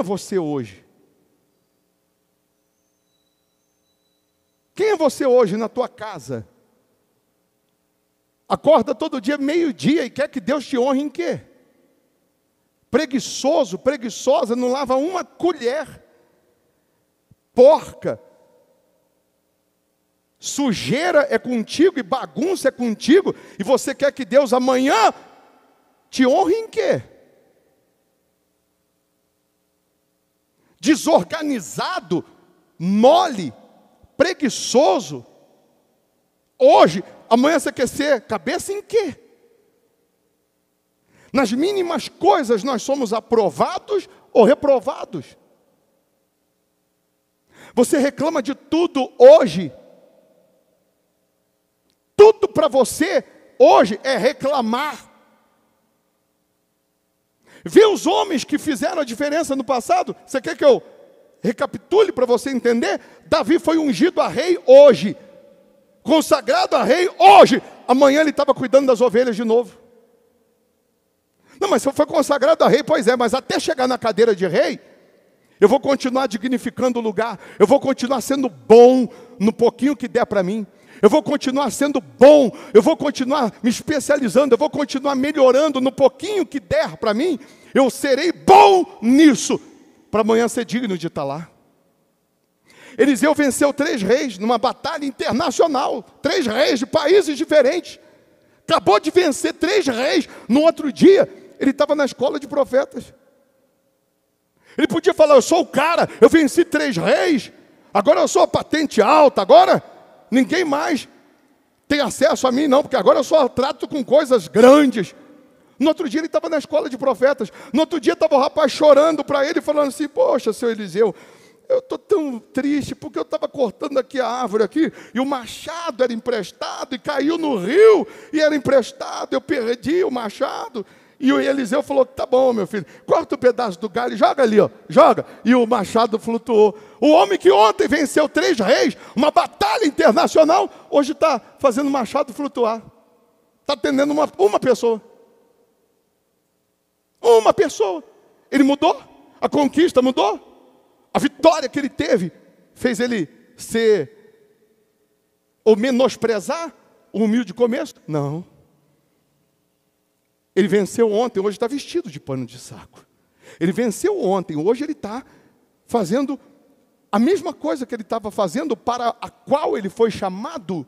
é você hoje? Quem é você hoje na tua casa? Acorda todo dia, meio-dia, e quer que Deus te honre em quê? Preguiçoso, preguiçosa, não lava uma colher. Porca. Sujeira é contigo e bagunça é contigo, e você quer que Deus amanhã te honre em quê? desorganizado, mole, preguiçoso. Hoje, amanhã você quer ser cabeça em quê? Nas mínimas coisas nós somos aprovados ou reprovados. Você reclama de tudo hoje. Tudo para você hoje é reclamar. Vê os homens que fizeram a diferença no passado? Você quer que eu recapitule para você entender? Davi foi ungido a rei hoje, consagrado a rei hoje. Amanhã ele estava cuidando das ovelhas de novo. Não, mas se foi consagrado a rei, pois é, mas até chegar na cadeira de rei, eu vou continuar dignificando o lugar, eu vou continuar sendo bom no pouquinho que der para mim eu vou continuar sendo bom, eu vou continuar me especializando, eu vou continuar melhorando no pouquinho que der para mim, eu serei bom nisso, para amanhã ser digno de estar tá lá. Eliseu venceu três reis numa batalha internacional, três reis de países diferentes. Acabou de vencer três reis. No outro dia, ele estava na escola de profetas. Ele podia falar: Eu sou o cara, eu venci três reis, agora eu sou a patente alta, agora ninguém mais tem acesso a mim, não, porque agora eu só trato com coisas grandes. No outro dia ele estava na escola de profetas. No outro dia estava o rapaz chorando para ele, falando assim: Poxa, seu Eliseu, eu estou tão triste porque eu estava cortando aqui a árvore aqui e o machado era emprestado e caiu no rio e era emprestado. Eu perdi o machado. E o Eliseu falou: Tá bom, meu filho, corta o um pedaço do galho e joga ali, ó, joga. E o machado flutuou. O homem que ontem venceu três reis, uma batalha internacional, hoje está fazendo o machado flutuar. Está atendendo uma, uma pessoa. Uma pessoa. Ele mudou? A conquista mudou? A vitória que ele teve fez ele ser ou menosprezar o humilde começo? Não. Ele venceu ontem, hoje está vestido de pano de saco. Ele venceu ontem, hoje ele está fazendo a mesma coisa que ele estava fazendo para a qual ele foi chamado,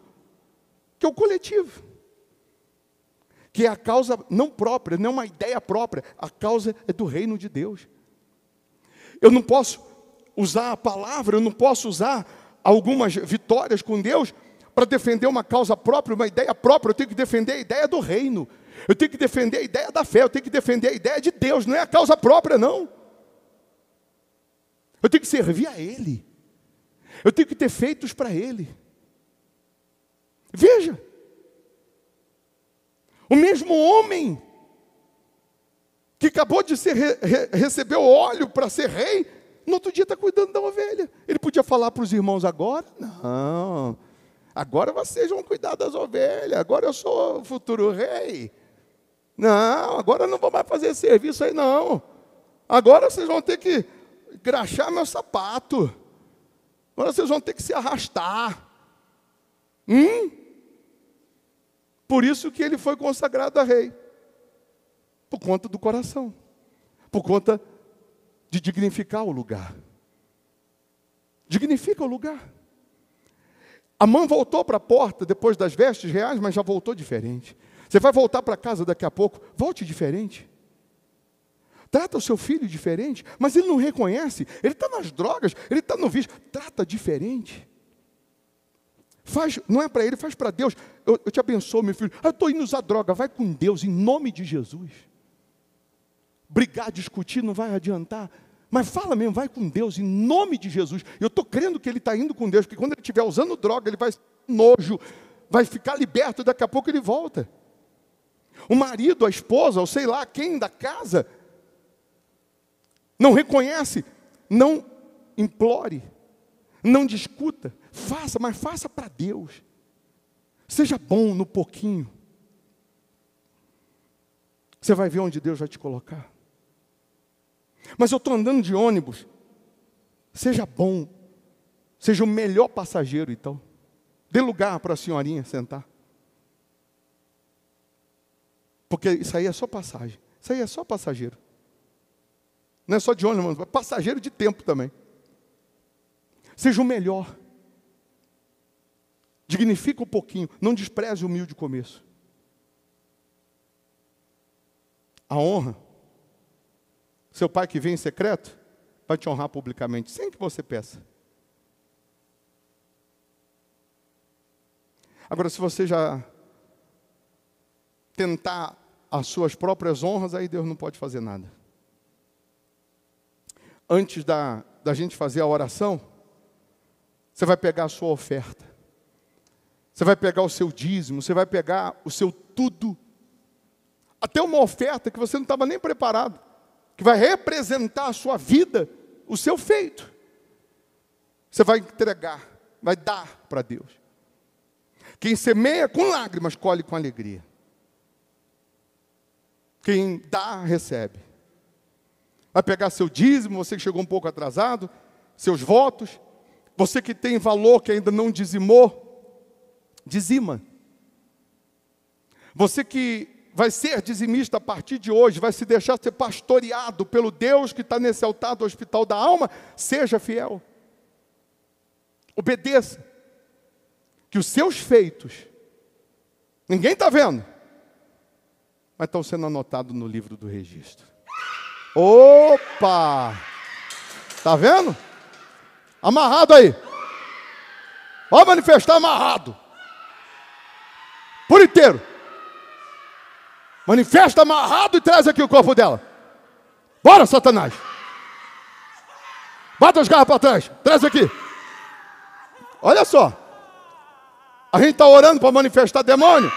que é o coletivo. Que é a causa não própria, não é uma ideia própria, a causa é do reino de Deus. Eu não posso usar a palavra, eu não posso usar algumas vitórias com Deus para defender uma causa própria, uma ideia própria, eu tenho que defender a ideia do reino. Eu tenho que defender a ideia da fé, eu tenho que defender a ideia de Deus, não é a causa própria, não. Eu tenho que servir a Ele. Eu tenho que ter feitos para Ele. Veja, o mesmo homem que acabou de ser, re, re, receber o óleo para ser rei, no outro dia está cuidando da ovelha. Ele podia falar para os irmãos agora? Não. Agora vocês vão cuidar das ovelhas, agora eu sou o futuro rei. Não, agora eu não vou mais fazer esse serviço aí, não. Agora vocês vão ter que graxar meu sapato. Agora vocês vão ter que se arrastar. Hum? Por isso que ele foi consagrado a rei. Por conta do coração. Por conta de dignificar o lugar. Dignifica o lugar. A mãe voltou para a porta depois das vestes reais, mas já voltou diferente. Você vai voltar para casa daqui a pouco, volte diferente. Trata o seu filho diferente, mas ele não reconhece, ele está nas drogas, ele está no vício, trata diferente. Faz, não é para ele, faz para Deus. Eu, eu, te abençoo, meu filho. Ah, eu estou indo usar droga, vai com Deus, em nome de Jesus. Brigar, discutir, não vai adiantar. Mas fala mesmo, vai com Deus, em nome de Jesus. Eu estou crendo que ele está indo com Deus, porque quando ele estiver usando droga, ele vai nojo, vai ficar liberto, daqui a pouco ele volta. O marido, a esposa, ou sei lá quem da casa, não reconhece, não implore, não discuta, faça, mas faça para Deus. Seja bom no pouquinho. Você vai ver onde Deus vai te colocar. Mas eu estou andando de ônibus. Seja bom. Seja o melhor passageiro, então. Dê lugar para a senhorinha sentar. Porque isso aí é só passagem. Isso aí é só passageiro. Não é só de ônibus, mas é passageiro de tempo também. Seja o melhor. Dignifica um pouquinho. Não despreze o humilde começo. A honra. Seu pai que vem em secreto vai te honrar publicamente, sem que você peça. Agora, se você já tentar as suas próprias honras, aí Deus não pode fazer nada. Antes da, da gente fazer a oração, você vai pegar a sua oferta, você vai pegar o seu dízimo, você vai pegar o seu tudo, até uma oferta que você não estava nem preparado, que vai representar a sua vida, o seu feito. Você vai entregar, vai dar para Deus. Quem semeia com lágrimas, colhe com alegria. Quem dá, recebe. Vai pegar seu dízimo, você que chegou um pouco atrasado, seus votos, você que tem valor que ainda não dizimou, dizima. Você que vai ser dizimista a partir de hoje, vai se deixar ser pastoreado pelo Deus que está nesse altar do hospital da alma, seja fiel. Obedeça. Que os seus feitos, ninguém está vendo, mas estão sendo anotados no livro do registro. Opa! Tá vendo? Amarrado aí. Vai manifestar amarrado. Por inteiro. Manifesta amarrado e traz aqui o corpo dela. Bora, Satanás. Bata os carros para trás. Traz aqui. Olha só. A gente está orando para manifestar demônio.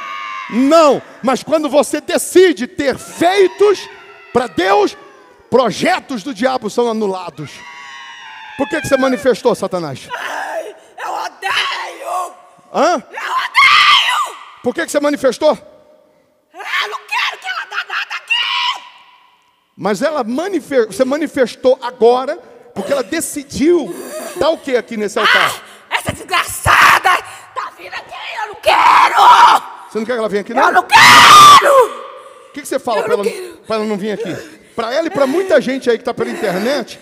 Não, mas quando você decide ter feitos para Deus, projetos do diabo são anulados. Por que, que você manifestou, Satanás? Ai, eu odeio! Hã? Eu odeio! Por que, que você manifestou? Eu não quero que ela dá nada aqui! Mas ela manifestou, você manifestou agora, porque ela decidiu dar o que aqui nesse altar? Ai, ah, essa desgraçada tá vindo aqui, eu não quero! Você não quer que ela venha aqui, não? Eu não quero! O que, que você fala para ela, ela não vir aqui? Para ela e para muita gente aí que está pela internet,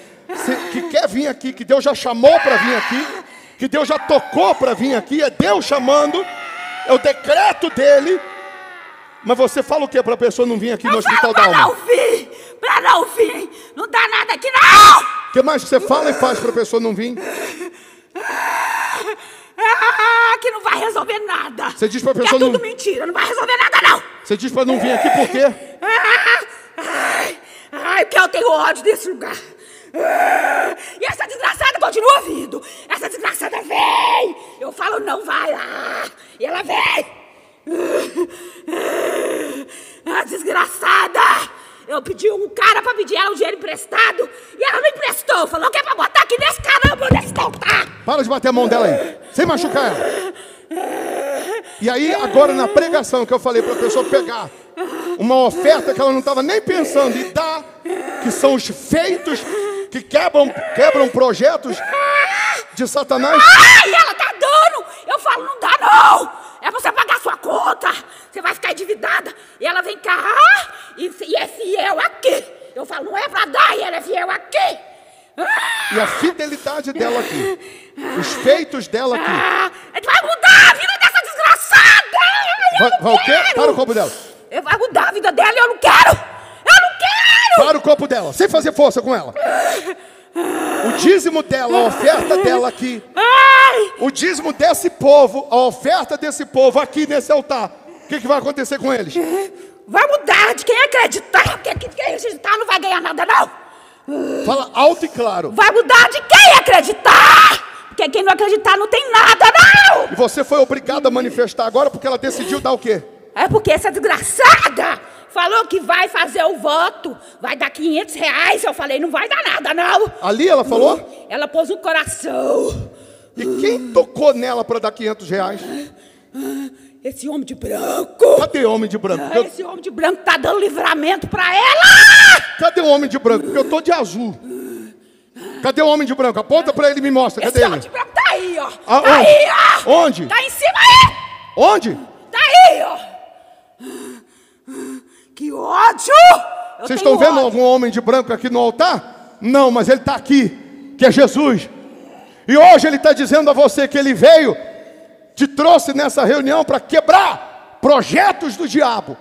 que quer vir aqui, que Deus já chamou para vir aqui, que Deus já tocou para vir aqui, é Deus chamando, é o decreto dele. Mas você fala o que para a pessoa não vir aqui no hospital da alma? Para não vir, para não vir, não dá nada aqui não! O que mais que você fala e faz para a pessoa não vir? *laughs* ah, que não vai resolver nada. Você diz pra pessoa. Que é tudo não... mentira, não vai resolver nada, não. Você diz pra não vir aqui por quê? Ah, ai, ai, porque eu tenho ódio desse lugar. Ah, e essa desgraçada continua vindo. Essa desgraçada vem. Eu falo, não vai lá. Ah, e ela vem. Ah, ah desgraçada! Eu pedi um cara para pedir ela um dinheiro emprestado e ela me emprestou. Falou que é pra botar aqui nesse caramba, nesse altar. É tá? Para de bater a mão dela aí, sem machucar ela. E aí, agora na pregação que eu falei para a pessoa pegar uma oferta que ela não estava nem pensando e dar, que são os feitos que quebram, quebram projetos de Satanás. Ai, ela tá dando! Eu falo, não dá não! É você pagar sua conta! você vai ficar endividada. E ela vem cá ah, e, e, é fiel aqui. Eu falo, não é para dar, e ela é fiel aqui. Ah, e a fidelidade dela aqui, os feitos dela aqui. Ah, vai mudar a vida dessa desgraçada. Eu vai, o quê? Para o corpo dela. Vai mudar a vida dela e eu não quero. Eu não quero. Para o corpo dela, sem fazer força com ela. O dízimo dela, a oferta dela aqui. O dízimo desse povo, a oferta desse povo aqui nesse altar que, que vai acontecer com eles? Vai mudar de quem acreditar, porque quem acreditar tá, não vai ganhar nada, não. Fala alto e claro. Vai mudar de quem acreditar, porque quem não acreditar não tem nada, não. E você foi obrigada a manifestar agora porque ela decidiu dar o quê? É porque essa desgraçada falou que vai fazer o voto, vai dar 500 reais. Eu falei, não vai dar nada, não. Ali ela falou? Ela pôs o coração. E quem tocou nela para dar 500 reais? Esse homem de branco. Cadê homem de branco? Ah, eu... Esse homem de branco tá dando livramento para ela. Cadê o homem de branco? Porque eu tô de azul. Cadê o homem de branco? Aponta para ele e me mostra. Cadê Esse ele? homem de branco tá aí, ó. Ah, tá onde? aí, ó. Onde? Tá em cima aí. Onde? Tá aí, ó. Que ódio! Vocês estão vendo ódio. algum homem de branco aqui no altar? Não, mas ele está aqui, que é Jesus. E hoje ele está dizendo a você que ele veio te trouxe nessa reunião para quebrar projetos do diabo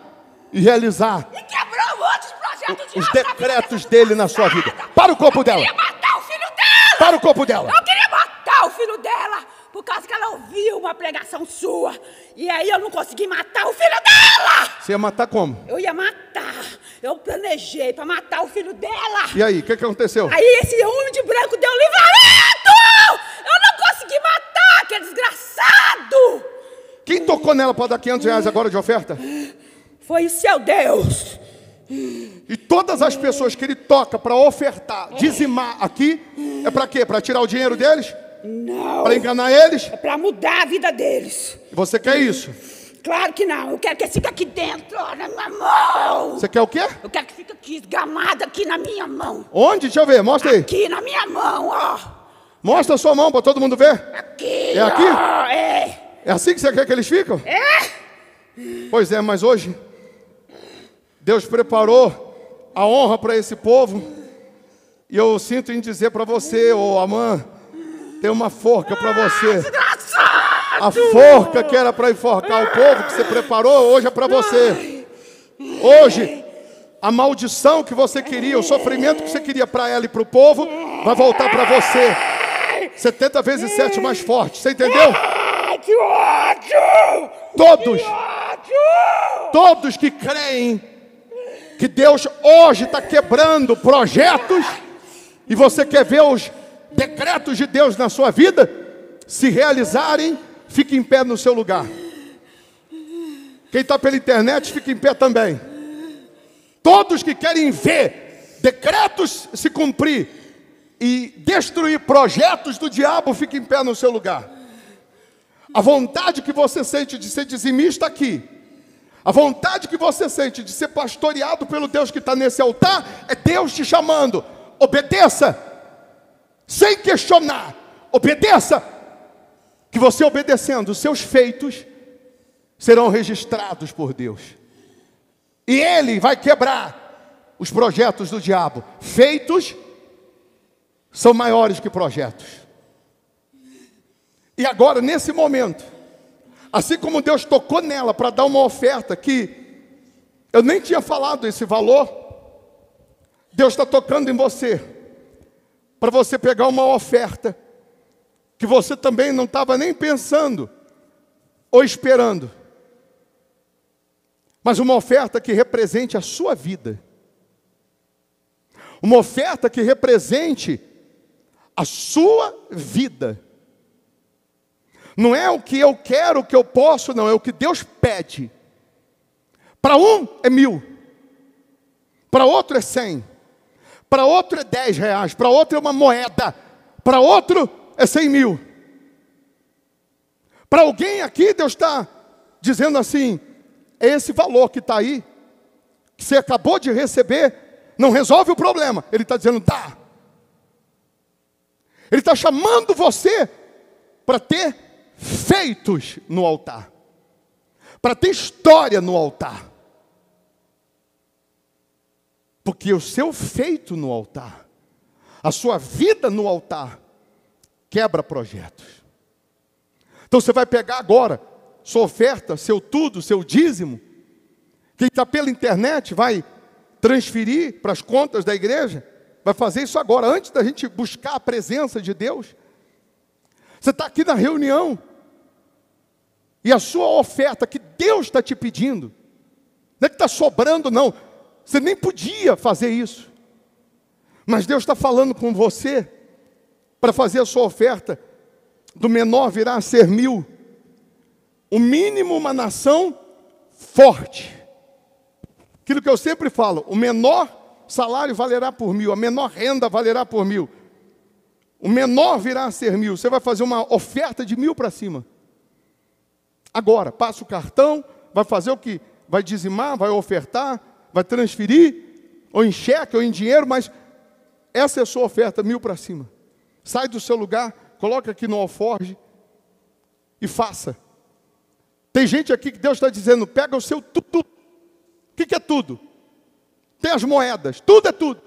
e realizar e projetos, os decretos dele na sua vida. Para o corpo dela. Eu queria matar o filho dela. Para o corpo dela. Eu queria matar o filho dela por causa que ela ouviu uma pregação sua. E aí eu não consegui matar o filho dela. Você ia matar como? Eu ia matar. Eu planejei para matar o filho dela. E aí, o que, que aconteceu? Aí esse homem de branco deu livramento. Eu não consegui matar. Ah, que é desgraçado! Quem tocou nela para dar 500 reais agora de oferta? Foi o seu Deus. E todas as pessoas que ele toca para ofertar, dizimar aqui, é para quê? Para tirar o dinheiro deles? Não. Para enganar eles? É para mudar a vida deles. você quer isso? Claro que não. Eu quero que fique aqui dentro, ó, na minha mão. Você quer o quê? Eu quero que fique aqui, esgamada aqui na minha mão. Onde? Deixa eu ver, mostra aí. Aqui na minha mão, ó. Mostra a sua mão para todo mundo ver. Aqui. É aqui? é. é assim que você quer que eles ficam? É. Pois é, mas hoje Deus preparou a honra para esse povo. E eu sinto em dizer para você, ô oh, Amã, tem uma forca para você. Ah, a forca que era para enforcar o povo que você preparou, hoje é para você. Hoje, a maldição que você queria, o sofrimento que você queria para ela e para o povo, vai voltar para você. 70 vezes 7 mais forte. Você entendeu? Ah, que ódio! Todos, que ódio! todos que creem que Deus hoje está quebrando projetos e você quer ver os decretos de Deus na sua vida se realizarem, fique em pé no seu lugar. Quem está pela internet, fique em pé também. Todos que querem ver decretos se cumprir, e destruir projetos do diabo, fique em pé no seu lugar. A vontade que você sente de ser dizimista aqui, a vontade que você sente de ser pastoreado pelo Deus que está nesse altar, é Deus te chamando. Obedeça, sem questionar, obedeça. Que você obedecendo, os seus feitos serão registrados por Deus. E Ele vai quebrar os projetos do diabo, feitos são maiores que projetos. E agora, nesse momento, assim como Deus tocou nela para dar uma oferta que eu nem tinha falado esse valor, Deus está tocando em você para você pegar uma oferta que você também não estava nem pensando ou esperando, mas uma oferta que represente a sua vida, uma oferta que represente a sua vida. Não é o que eu quero, o que eu posso, não, é o que Deus pede. Para um é mil, para outro é cem, para outro é dez reais, para outro é uma moeda, para outro é cem mil. Para alguém aqui, Deus está dizendo assim: é esse valor que está aí, que você acabou de receber, não resolve o problema. Ele está dizendo, dá. Tá. Ele está chamando você para ter feitos no altar, para ter história no altar. Porque o seu feito no altar, a sua vida no altar, quebra projetos. Então você vai pegar agora sua oferta, seu tudo, seu dízimo. Quem está pela internet vai transferir para as contas da igreja. Vai fazer isso agora, antes da gente buscar a presença de Deus. Você está aqui na reunião, e a sua oferta que Deus está te pedindo, não é que está sobrando, não. Você nem podia fazer isso. Mas Deus está falando com você para fazer a sua oferta. Do menor virá a ser mil. O mínimo, uma nação forte. Aquilo que eu sempre falo: o menor salário valerá por mil, a menor renda valerá por mil. O menor virá a ser mil. Você vai fazer uma oferta de mil para cima. Agora, passa o cartão, vai fazer o que? Vai dizimar, vai ofertar, vai transferir, ou em cheque, ou em dinheiro, mas essa é a sua oferta, mil para cima. Sai do seu lugar, coloca aqui no alforge e faça. Tem gente aqui que Deus está dizendo, pega o seu tudo. O que, que é tudo? tem as moedas, tudo é tudo.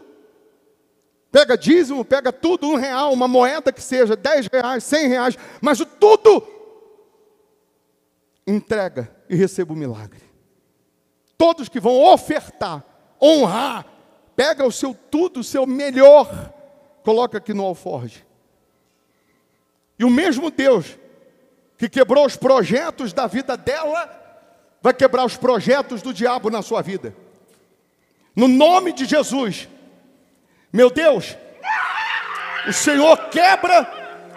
Pega dízimo, pega tudo, um real, uma moeda que seja, dez reais, cem reais, mas o tudo entrega e receba o milagre. Todos que vão ofertar, honrar, pega o seu tudo, o seu melhor, coloca aqui no alforge. E o mesmo Deus que quebrou os projetos da vida dela, vai quebrar os projetos do diabo na sua vida. No nome de Jesus. Meu Deus, o Senhor quebra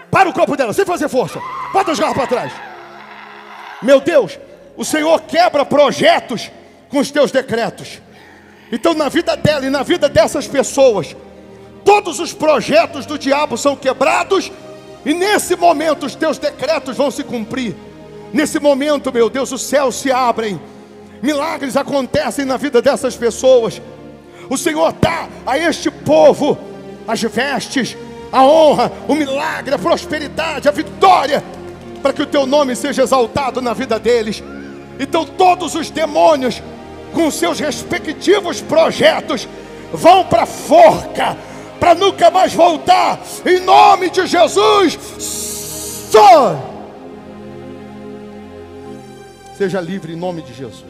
para o corpo dela, sem fazer força. Bota os garros para trás. Meu Deus, o Senhor quebra projetos com os teus decretos. Então, na vida dela e na vida dessas pessoas, todos os projetos do diabo são quebrados, e nesse momento os teus decretos vão se cumprir. Nesse momento, meu Deus, os céus se abrem Milagres acontecem na vida dessas pessoas. O Senhor dá a este povo as vestes, a honra, o milagre, a prosperidade, a vitória, para que o teu nome seja exaltado na vida deles. Então, todos os demônios, com seus respectivos projetos, vão para a forca, para nunca mais voltar, em nome de Jesus. Só. Seja livre em nome de Jesus.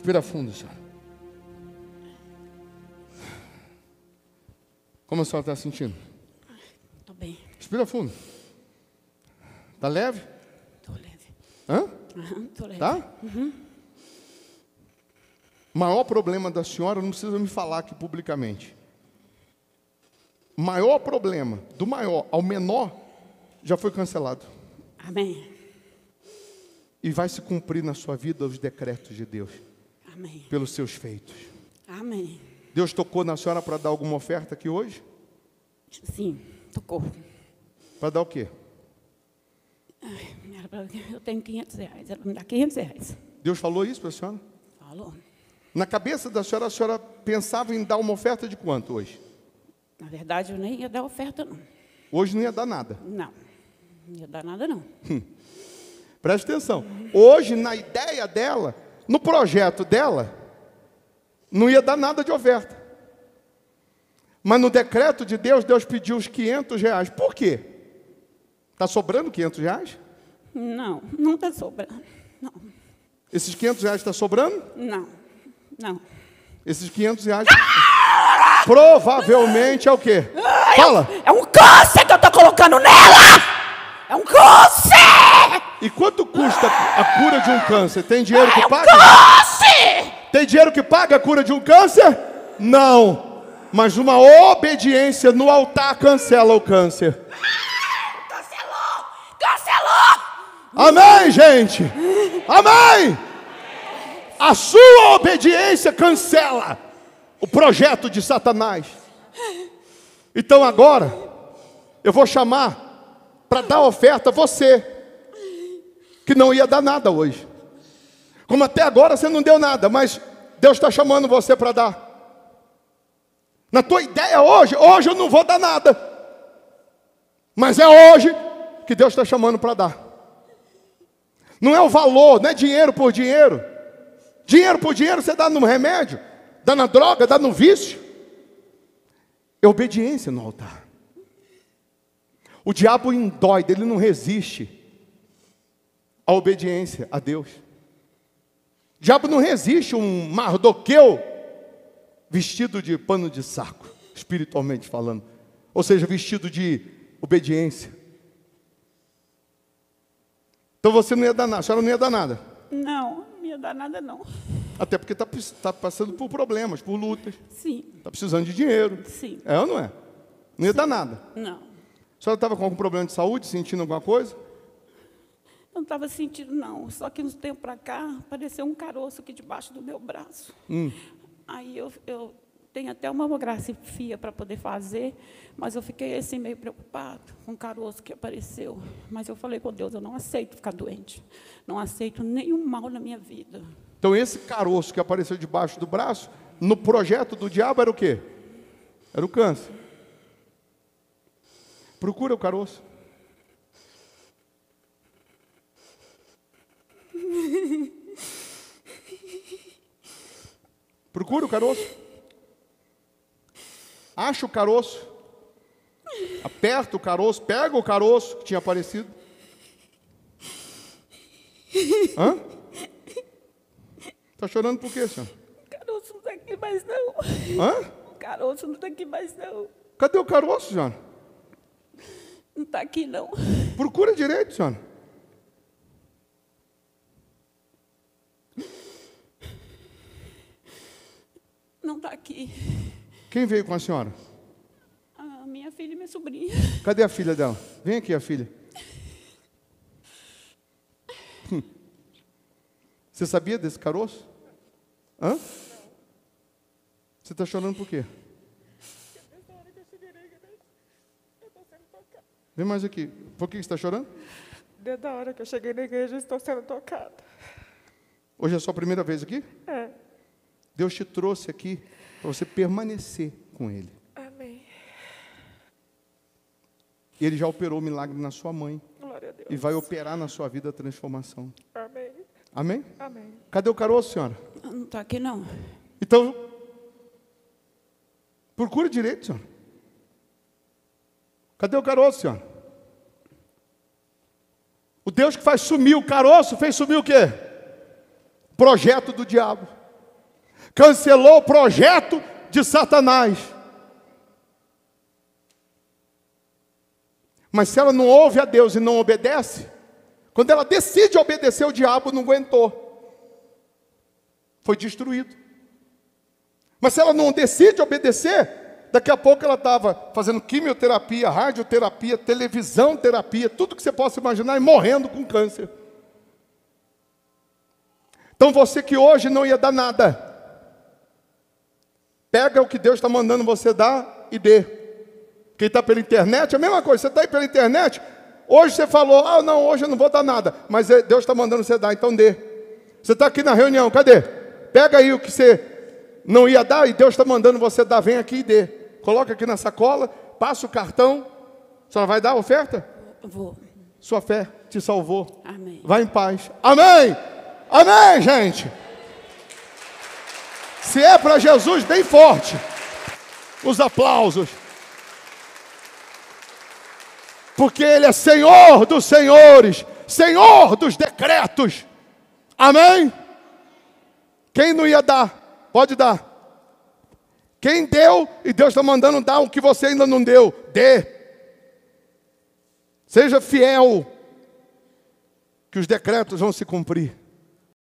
Respira fundo, Senhor. Como a senhora está sentindo? Estou ah, bem. Respira fundo. Está leve? Estou leve. Hã? Estou leve. Tá? Uhum. Maior problema da senhora, não precisa me falar aqui publicamente. Maior problema, do maior ao menor, já foi cancelado. Amém. E vai se cumprir na sua vida os decretos de Deus. Amém. pelos seus feitos. Amém. Deus tocou na senhora para dar alguma oferta aqui hoje? Sim, tocou. Para dar o quê? eu tenho 500 reais, ela me dá 500 reais. Deus falou isso para a senhora? Falou. Na cabeça da senhora, a senhora pensava em dar uma oferta de quanto hoje? Na verdade, eu nem ia dar oferta, não. Hoje não ia dar nada? Não, não ia dar nada, não. Hum. Preste atenção. Hoje, na ideia dela, no projeto dela, não ia dar nada de oferta. Mas no decreto de Deus, Deus pediu os 500 reais. Por quê? Está sobrando 500 reais? Não, não está sobrando. Não. Esses 500 reais tá sobrando? Não, não. Esses 500 reais. Tá Provavelmente é o quê? Fala! Ah, é um câncer que eu estou colocando nela! É um câncer! E quanto custa a cura de um câncer? Tem dinheiro que paga? É um câncer! Tem dinheiro que paga a cura de um câncer? Não. Mas uma obediência no altar cancela o câncer. Cancelou! Cancelou! Amém, gente! Amém! A sua obediência cancela o projeto de Satanás. Então agora, eu vou chamar para dar oferta você, que não ia dar nada hoje. Como até agora você não deu nada, mas Deus está chamando você para dar. Na tua ideia hoje, hoje eu não vou dar nada, mas é hoje que Deus está chamando para dar. Não é o valor, não é dinheiro por dinheiro. Dinheiro por dinheiro você dá no remédio, dá na droga, dá no vício. É obediência no altar. O diabo endóide, ele não resiste à obediência a Deus. O diabo não resiste um mardoqueu vestido de pano de saco, espiritualmente falando. Ou seja, vestido de obediência. Então você não ia dar nada, a senhora não ia dar nada. Não, não ia dar nada não. Até porque está tá passando por problemas, por lutas. Sim. Está precisando de dinheiro. Sim. É ou não é? Não ia Sim. dar nada. Não. A senhora estava com algum problema de saúde, sentindo alguma coisa? Não estava sentindo, não. Só que uns tempos para cá, apareceu um caroço aqui debaixo do meu braço. Hum. Aí eu, eu tenho até uma mamografia para poder fazer, mas eu fiquei assim meio preocupado com o caroço que apareceu. Mas eu falei com Deus, eu não aceito ficar doente. Não aceito nenhum mal na minha vida. Então esse caroço que apareceu debaixo do braço, no projeto do diabo era o quê? Era o câncer. Procura o caroço. Procura o caroço. Acha o caroço. Aperta o caroço, pega o caroço que tinha aparecido. Hã? Tá chorando por quê, senhor? O caroço não está aqui mais não. Hã? O caroço não está aqui mais não. Cadê o caroço, Jana? Não está aqui, não. Procura direito, senhora. Não está aqui. Quem veio com a senhora? A minha filha e minha sobrinha. Cadê a filha dela? Vem aqui, a filha. Hum. Você sabia desse caroço? Hã? Você está chorando por quê? Vem mais aqui. Por que você está chorando? Desde a hora que eu cheguei na igreja, estou sendo tocada. Hoje é a sua primeira vez aqui? É. Deus te trouxe aqui para você permanecer com Ele. Amém. Ele já operou o milagre na sua mãe. Glória a Deus. E vai operar na sua vida a transformação. Amém. Amém? Amém. Cadê o caroço, senhora? Não está aqui, não. Então, procure direito, senhora. Cadê o caroço, senhor? O Deus que faz sumir o caroço fez sumir o quê? Projeto do diabo. Cancelou o projeto de Satanás. Mas se ela não ouve a Deus e não obedece, quando ela decide obedecer, o diabo não aguentou. Foi destruído. Mas se ela não decide obedecer, Daqui a pouco ela estava fazendo quimioterapia, radioterapia, televisão terapia, tudo que você possa imaginar e morrendo com câncer. Então você que hoje não ia dar nada, pega o que Deus está mandando você dar e dê. Quem está pela internet, é a mesma coisa, você está aí pela internet, hoje você falou, ah não, hoje eu não vou dar nada, mas é, Deus está mandando você dar, então dê. Você está aqui na reunião, cadê? Pega aí o que você não ia dar e Deus está mandando você dar, vem aqui e dê coloca aqui na sacola, passa o cartão. A senhora vai dar a oferta? Vou. Sua fé te salvou. Amém. Vai em paz. Amém! Amém, gente! Se é para Jesus, bem forte. Os aplausos. Porque Ele é Senhor dos senhores, Senhor dos decretos. Amém? Quem não ia dar, pode dar. Quem deu e Deus está mandando dar o que você ainda não deu, dê. Seja fiel, que os decretos vão se cumprir.